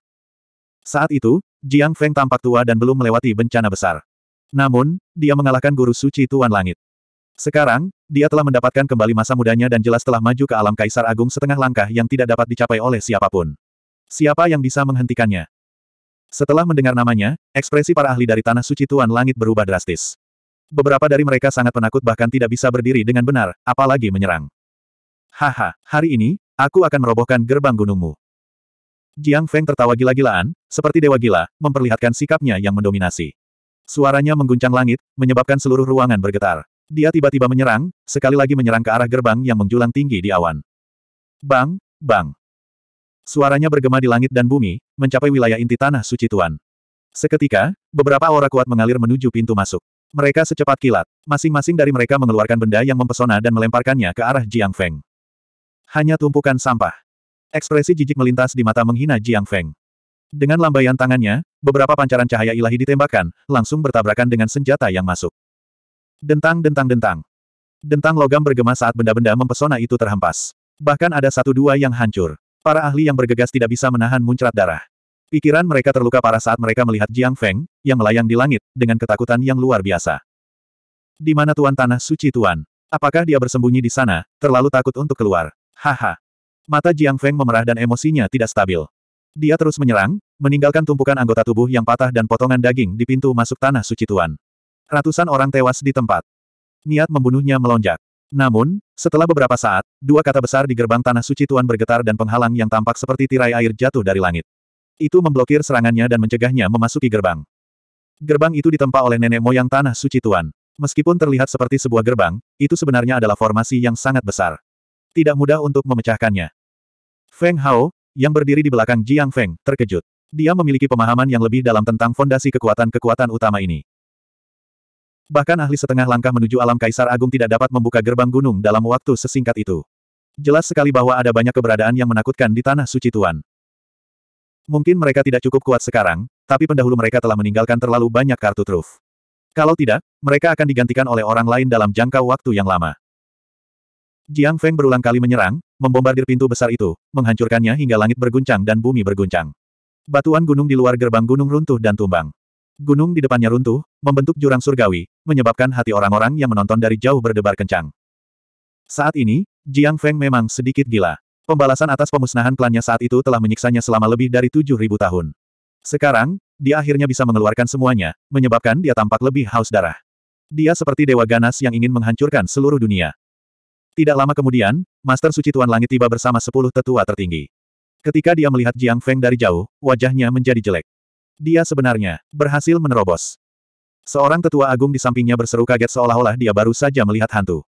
Saat itu, Jiang Feng tampak tua dan belum melewati bencana besar. Namun, dia mengalahkan guru suci Tuan Langit. Sekarang, dia telah mendapatkan kembali masa mudanya dan jelas telah maju ke alam kaisar agung setengah langkah yang tidak dapat dicapai oleh siapapun. Siapa yang bisa menghentikannya? Setelah mendengar namanya, ekspresi para ahli dari Tanah Suci Tuan Langit berubah drastis. Beberapa dari mereka sangat penakut bahkan tidak bisa berdiri dengan benar, apalagi menyerang. Haha, hari ini, aku akan merobohkan gerbang gunungmu. Jiang Feng tertawa gila-gilaan, seperti dewa gila, memperlihatkan sikapnya yang mendominasi. Suaranya mengguncang langit, menyebabkan seluruh ruangan bergetar. Dia tiba-tiba menyerang, sekali lagi menyerang ke arah gerbang yang menjulang tinggi di awan. Bang, bang. Suaranya bergema di langit dan bumi, mencapai wilayah inti tanah suci Tuan. Seketika, beberapa aura kuat mengalir menuju pintu masuk. Mereka secepat kilat. Masing-masing dari mereka mengeluarkan benda yang mempesona dan melemparkannya ke arah Jiang Feng. Hanya tumpukan sampah. Ekspresi jijik melintas di mata menghina Jiang Feng. Dengan lambaian tangannya, beberapa pancaran cahaya ilahi ditembakkan, langsung bertabrakan dengan senjata yang masuk. Dentang dentang dentang. Dentang logam bergema saat benda-benda mempesona itu terhempas. Bahkan ada satu dua yang hancur. Para ahli yang bergegas tidak bisa menahan muncrat darah. Pikiran mereka terluka parah saat mereka melihat Jiang Feng, yang melayang di langit, dengan ketakutan yang luar biasa. Di mana Tuan Tanah Suci Tuan? Apakah dia bersembunyi di sana, terlalu takut untuk keluar? Haha. Mata Jiang Feng memerah dan emosinya tidak stabil. Dia terus menyerang, meninggalkan tumpukan anggota tubuh yang patah dan potongan daging di pintu masuk Tanah Suci Tuan. Ratusan orang tewas di tempat. Niat membunuhnya melonjak. Namun, setelah beberapa saat, dua kata besar di gerbang tanah suci Tuan bergetar dan penghalang yang tampak seperti tirai air jatuh dari langit. Itu memblokir serangannya dan mencegahnya memasuki gerbang. Gerbang itu ditempa oleh nenek moyang tanah suci Tuan. Meskipun terlihat seperti sebuah gerbang, itu sebenarnya adalah formasi yang sangat besar. Tidak mudah untuk memecahkannya. Feng Hao, yang berdiri di belakang Jiang Feng, terkejut. Dia memiliki pemahaman yang lebih dalam tentang fondasi kekuatan-kekuatan utama ini. Bahkan ahli setengah langkah menuju alam Kaisar Agung tidak dapat membuka gerbang gunung dalam waktu sesingkat itu. Jelas sekali bahwa ada banyak keberadaan yang menakutkan di Tanah Suci Tuan. Mungkin mereka tidak cukup kuat sekarang, tapi pendahulu mereka telah meninggalkan terlalu banyak kartu truf. Kalau tidak, mereka akan digantikan oleh orang lain dalam jangka waktu yang lama. Jiang Feng berulang kali menyerang, membombardir pintu besar itu, menghancurkannya hingga langit berguncang dan bumi berguncang. Batuan gunung di luar gerbang gunung runtuh dan tumbang. Gunung di depannya runtuh, membentuk jurang surgawi, menyebabkan hati orang-orang yang menonton dari jauh berdebar kencang. Saat ini, Jiang Feng memang sedikit gila. Pembalasan atas pemusnahan klannya saat itu telah menyiksanya selama lebih dari 7.000 tahun. Sekarang, dia akhirnya bisa mengeluarkan semuanya, menyebabkan dia tampak lebih haus darah. Dia seperti dewa ganas yang ingin menghancurkan seluruh dunia. Tidak lama kemudian, Master Suci Tuan Langit tiba bersama sepuluh tetua tertinggi. Ketika dia melihat Jiang Feng dari jauh, wajahnya menjadi jelek. Dia sebenarnya berhasil menerobos. Seorang tetua agung di sampingnya berseru kaget seolah-olah dia baru saja melihat hantu.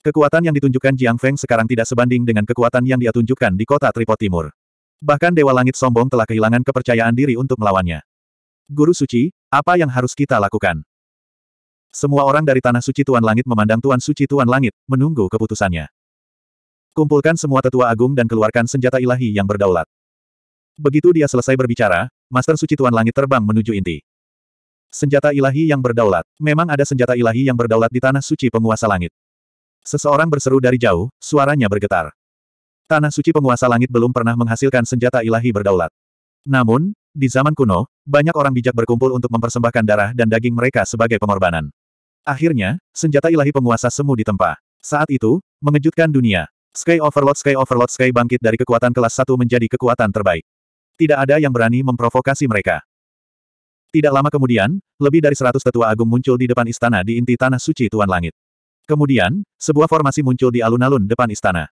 Kekuatan yang ditunjukkan Jiang Feng sekarang tidak sebanding dengan kekuatan yang dia tunjukkan di kota Tripod Timur. Bahkan Dewa Langit Sombong telah kehilangan kepercayaan diri untuk melawannya. Guru Suci, apa yang harus kita lakukan? Semua orang dari Tanah Suci Tuan Langit memandang Tuan Suci Tuan Langit, menunggu keputusannya. Kumpulkan semua tetua agung dan keluarkan senjata ilahi yang berdaulat. Begitu dia selesai berbicara, Master Suci Tuan Langit terbang menuju inti. Senjata ilahi yang berdaulat. Memang ada senjata ilahi yang berdaulat di tanah suci penguasa langit. Seseorang berseru dari jauh, suaranya bergetar. Tanah suci penguasa langit belum pernah menghasilkan senjata ilahi berdaulat. Namun, di zaman kuno, banyak orang bijak berkumpul untuk mempersembahkan darah dan daging mereka sebagai pengorbanan. Akhirnya, senjata ilahi penguasa semu ditempa. Saat itu, mengejutkan dunia. Sky Overlord Sky Overlord Sky bangkit dari kekuatan kelas 1 menjadi kekuatan terbaik tidak ada yang berani memprovokasi mereka. Tidak lama kemudian, lebih dari seratus tetua agung muncul di depan istana di inti Tanah Suci Tuan Langit. Kemudian, sebuah formasi muncul di alun-alun depan istana.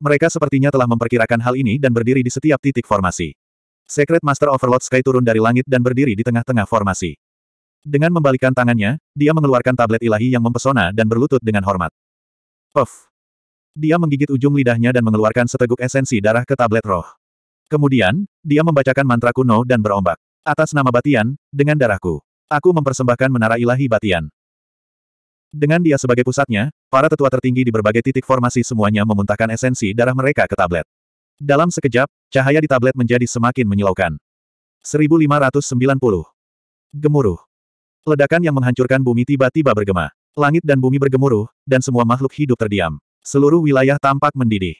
Mereka sepertinya telah memperkirakan hal ini dan berdiri di setiap titik formasi. Secret Master Overlord Sky turun dari langit dan berdiri di tengah-tengah formasi. Dengan membalikan tangannya, dia mengeluarkan tablet ilahi yang mempesona dan berlutut dengan hormat. Puff! Dia menggigit ujung lidahnya dan mengeluarkan seteguk esensi darah ke tablet roh. Kemudian, dia membacakan mantra kuno dan berombak. Atas nama Batian, dengan darahku. Aku mempersembahkan menara ilahi Batian. Dengan dia sebagai pusatnya, para tetua tertinggi di berbagai titik formasi semuanya memuntahkan esensi darah mereka ke tablet. Dalam sekejap, cahaya di tablet menjadi semakin menyilaukan. 1590. Gemuruh. Ledakan yang menghancurkan bumi tiba-tiba bergema. Langit dan bumi bergemuruh, dan semua makhluk hidup terdiam. Seluruh wilayah tampak mendidih.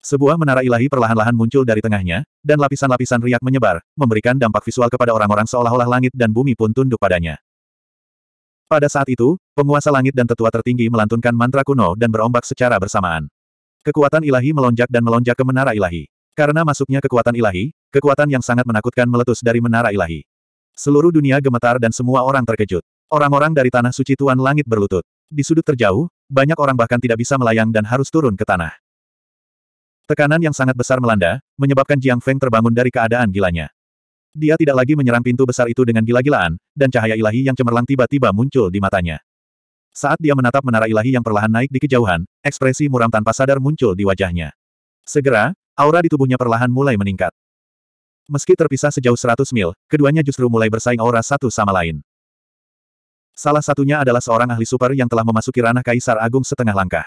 Sebuah menara ilahi perlahan-lahan muncul dari tengahnya, dan lapisan-lapisan riak menyebar, memberikan dampak visual kepada orang-orang seolah-olah langit dan bumi pun tunduk padanya. Pada saat itu, penguasa langit dan tetua tertinggi melantunkan mantra kuno dan berombak secara bersamaan. Kekuatan ilahi melonjak dan melonjak ke menara ilahi. Karena masuknya kekuatan ilahi, kekuatan yang sangat menakutkan meletus dari menara ilahi. Seluruh dunia gemetar dan semua orang terkejut. Orang-orang dari tanah suci Tuan Langit berlutut. Di sudut terjauh, banyak orang bahkan tidak bisa melayang dan harus turun ke tanah. Tekanan yang sangat besar melanda, menyebabkan Jiang Feng terbangun dari keadaan gilanya. Dia tidak lagi menyerang pintu besar itu dengan gila-gilaan, dan cahaya ilahi yang cemerlang tiba-tiba muncul di matanya. Saat dia menatap menara ilahi yang perlahan naik di kejauhan, ekspresi muram tanpa sadar muncul di wajahnya. Segera, aura di tubuhnya perlahan mulai meningkat. Meski terpisah sejauh 100 mil, keduanya justru mulai bersaing aura satu sama lain. Salah satunya adalah seorang ahli super yang telah memasuki ranah Kaisar Agung setengah langkah.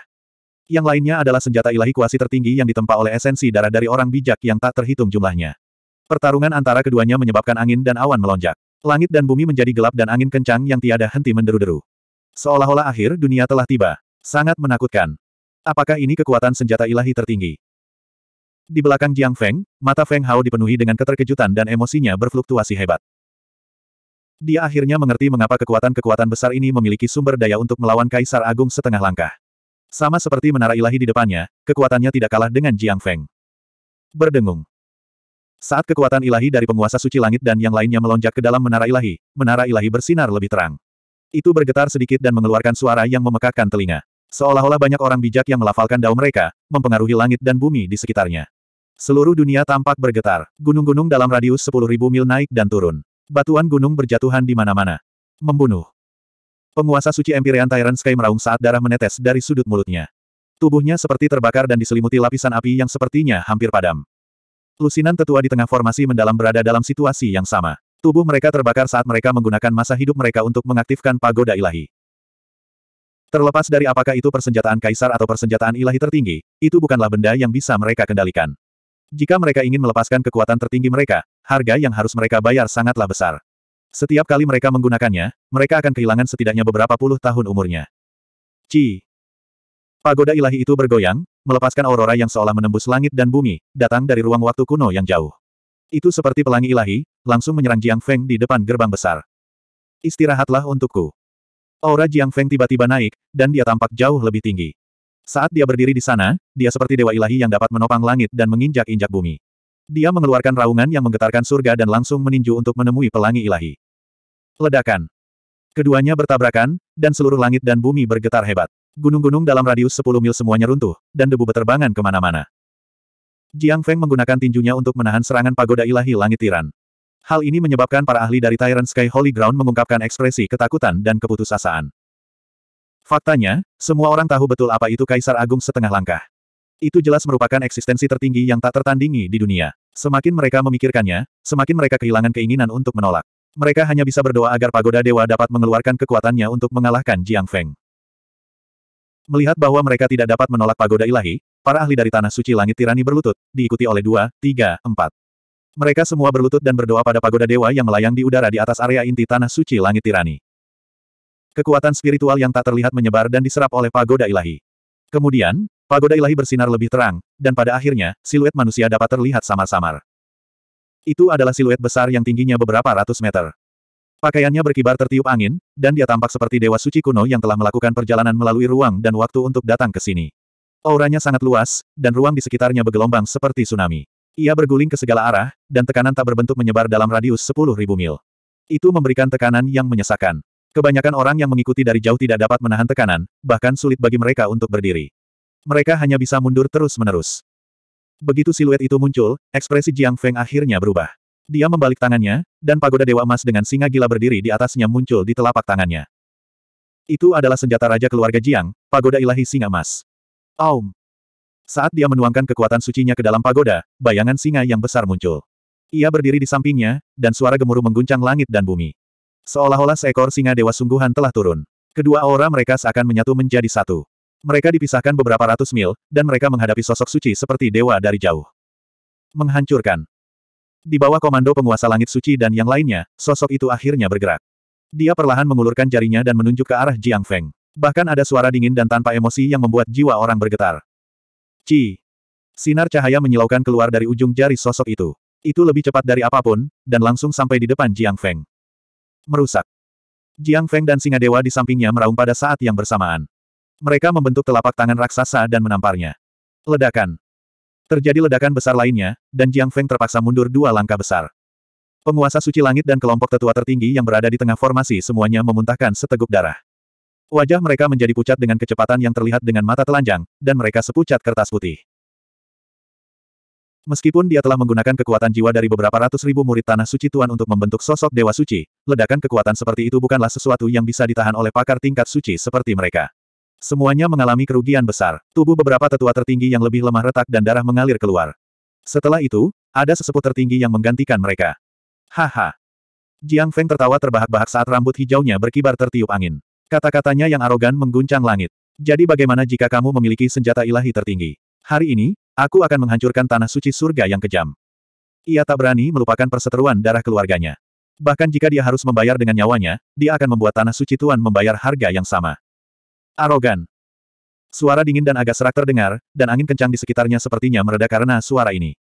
Yang lainnya adalah senjata ilahi kuasi tertinggi yang ditempa oleh esensi darah dari orang bijak yang tak terhitung jumlahnya. Pertarungan antara keduanya menyebabkan angin dan awan melonjak. Langit dan bumi menjadi gelap dan angin kencang yang tiada henti menderu-deru. Seolah-olah akhir dunia telah tiba. Sangat menakutkan. Apakah ini kekuatan senjata ilahi tertinggi? Di belakang Jiang Feng, mata Feng Hao dipenuhi dengan keterkejutan dan emosinya berfluktuasi hebat. Dia akhirnya mengerti mengapa kekuatan-kekuatan besar ini memiliki sumber daya untuk melawan Kaisar Agung setengah langkah. Sama seperti menara ilahi di depannya, kekuatannya tidak kalah dengan Jiang Feng. Berdengung. Saat kekuatan ilahi dari penguasa suci langit dan yang lainnya melonjak ke dalam menara ilahi, menara ilahi bersinar lebih terang. Itu bergetar sedikit dan mengeluarkan suara yang memekakkan telinga. Seolah-olah banyak orang bijak yang melafalkan dao mereka, mempengaruhi langit dan bumi di sekitarnya. Seluruh dunia tampak bergetar. Gunung-gunung dalam radius 10.000 mil naik dan turun. Batuan gunung berjatuhan di mana-mana. Membunuh. Penguasa suci Empyrean Tyrant Sky meraung saat darah menetes dari sudut mulutnya. Tubuhnya seperti terbakar dan diselimuti lapisan api yang sepertinya hampir padam. Lusinan tetua di tengah formasi mendalam berada dalam situasi yang sama. Tubuh mereka terbakar saat mereka menggunakan masa hidup mereka untuk mengaktifkan pagoda ilahi. Terlepas dari apakah itu persenjataan kaisar atau persenjataan ilahi tertinggi, itu bukanlah benda yang bisa mereka kendalikan. Jika mereka ingin melepaskan kekuatan tertinggi mereka, harga yang harus mereka bayar sangatlah besar. Setiap kali mereka menggunakannya, mereka akan kehilangan setidaknya beberapa puluh tahun umurnya. Ci. Pagoda ilahi itu bergoyang, melepaskan aurora yang seolah menembus langit dan bumi, datang dari ruang waktu kuno yang jauh. Itu seperti pelangi ilahi, langsung menyerang Jiang Feng di depan gerbang besar. Istirahatlah untukku. Aura Jiang Feng tiba-tiba naik, dan dia tampak jauh lebih tinggi. Saat dia berdiri di sana, dia seperti dewa ilahi yang dapat menopang langit dan menginjak-injak bumi. Dia mengeluarkan raungan yang menggetarkan surga dan langsung meninju untuk menemui pelangi ilahi. Ledakan. Keduanya bertabrakan, dan seluruh langit dan bumi bergetar hebat. Gunung-gunung dalam radius 10 mil semuanya runtuh, dan debu beterbangan kemana-mana. Jiang Feng menggunakan tinjunya untuk menahan serangan pagoda ilahi langit tiran. Hal ini menyebabkan para ahli dari Tyrant Sky Holy Ground mengungkapkan ekspresi ketakutan dan keputusasaan. Faktanya, semua orang tahu betul apa itu Kaisar Agung setengah langkah. Itu jelas merupakan eksistensi tertinggi yang tak tertandingi di dunia. Semakin mereka memikirkannya, semakin mereka kehilangan keinginan untuk menolak. Mereka hanya bisa berdoa agar pagoda dewa dapat mengeluarkan kekuatannya untuk mengalahkan Jiang Feng. Melihat bahwa mereka tidak dapat menolak pagoda ilahi, para ahli dari Tanah Suci Langit Tirani berlutut, diikuti oleh dua, tiga, empat. Mereka semua berlutut dan berdoa pada pagoda dewa yang melayang di udara di atas area inti Tanah Suci Langit Tirani. Kekuatan spiritual yang tak terlihat menyebar dan diserap oleh pagoda ilahi. Kemudian, pagoda ilahi bersinar lebih terang, dan pada akhirnya, siluet manusia dapat terlihat samar-samar. Itu adalah siluet besar yang tingginya beberapa ratus meter. Pakaiannya berkibar tertiup angin, dan dia tampak seperti dewa suci kuno yang telah melakukan perjalanan melalui ruang dan waktu untuk datang ke sini. Auranya sangat luas, dan ruang di sekitarnya bergelombang seperti tsunami. Ia berguling ke segala arah, dan tekanan tak berbentuk menyebar dalam radius sepuluh ribu mil. Itu memberikan tekanan yang menyesakkan. Kebanyakan orang yang mengikuti dari jauh tidak dapat menahan tekanan, bahkan sulit bagi mereka untuk berdiri. Mereka hanya bisa mundur terus-menerus. Begitu siluet itu muncul, ekspresi Jiang Feng akhirnya berubah. Dia membalik tangannya, dan pagoda Dewa Emas dengan singa gila berdiri di atasnya muncul di telapak tangannya. Itu adalah senjata raja keluarga Jiang, pagoda ilahi singa emas. Aum. Saat dia menuangkan kekuatan sucinya ke dalam pagoda, bayangan singa yang besar muncul. Ia berdiri di sampingnya, dan suara gemuruh mengguncang langit dan bumi. Seolah-olah seekor singa dewa sungguhan telah turun. Kedua aura mereka seakan menyatu menjadi satu. Mereka dipisahkan beberapa ratus mil, dan mereka menghadapi sosok suci seperti dewa dari jauh. Menghancurkan. Di bawah komando penguasa langit suci dan yang lainnya, sosok itu akhirnya bergerak. Dia perlahan mengulurkan jarinya dan menunjuk ke arah Jiang Feng. Bahkan ada suara dingin dan tanpa emosi yang membuat jiwa orang bergetar. Ci. Sinar cahaya menyilaukan keluar dari ujung jari sosok itu. Itu lebih cepat dari apapun, dan langsung sampai di depan Jiang Feng. Merusak. Jiang Feng dan Singa Dewa di sampingnya meraung pada saat yang bersamaan. Mereka membentuk telapak tangan raksasa dan menamparnya. Ledakan. Terjadi ledakan besar lainnya, dan Jiang Feng terpaksa mundur dua langkah besar. Penguasa suci langit dan kelompok tetua tertinggi yang berada di tengah formasi semuanya memuntahkan seteguk darah. Wajah mereka menjadi pucat dengan kecepatan yang terlihat dengan mata telanjang, dan mereka sepucat kertas putih. Meskipun dia telah menggunakan kekuatan jiwa dari beberapa ratus ribu murid tanah suci Tuan untuk membentuk sosok Dewa Suci, ledakan kekuatan seperti itu bukanlah sesuatu yang bisa ditahan oleh pakar tingkat suci seperti mereka. Semuanya mengalami kerugian besar. Tubuh beberapa tetua tertinggi yang lebih lemah retak dan darah mengalir keluar. Setelah itu, ada sesepuh tertinggi yang menggantikan mereka. Haha. Jiang Feng tertawa terbahak-bahak saat rambut hijaunya berkibar tertiup angin. Kata-katanya yang arogan mengguncang langit. Jadi bagaimana jika kamu memiliki senjata ilahi tertinggi? Hari ini, aku akan menghancurkan tanah suci surga yang kejam. Ia tak berani melupakan perseteruan darah keluarganya. Bahkan jika dia harus membayar dengan nyawanya, dia akan membuat tanah suci Tuan membayar harga yang sama. Arogan. Suara dingin dan agak serak terdengar, dan angin kencang di sekitarnya sepertinya meredah karena suara ini.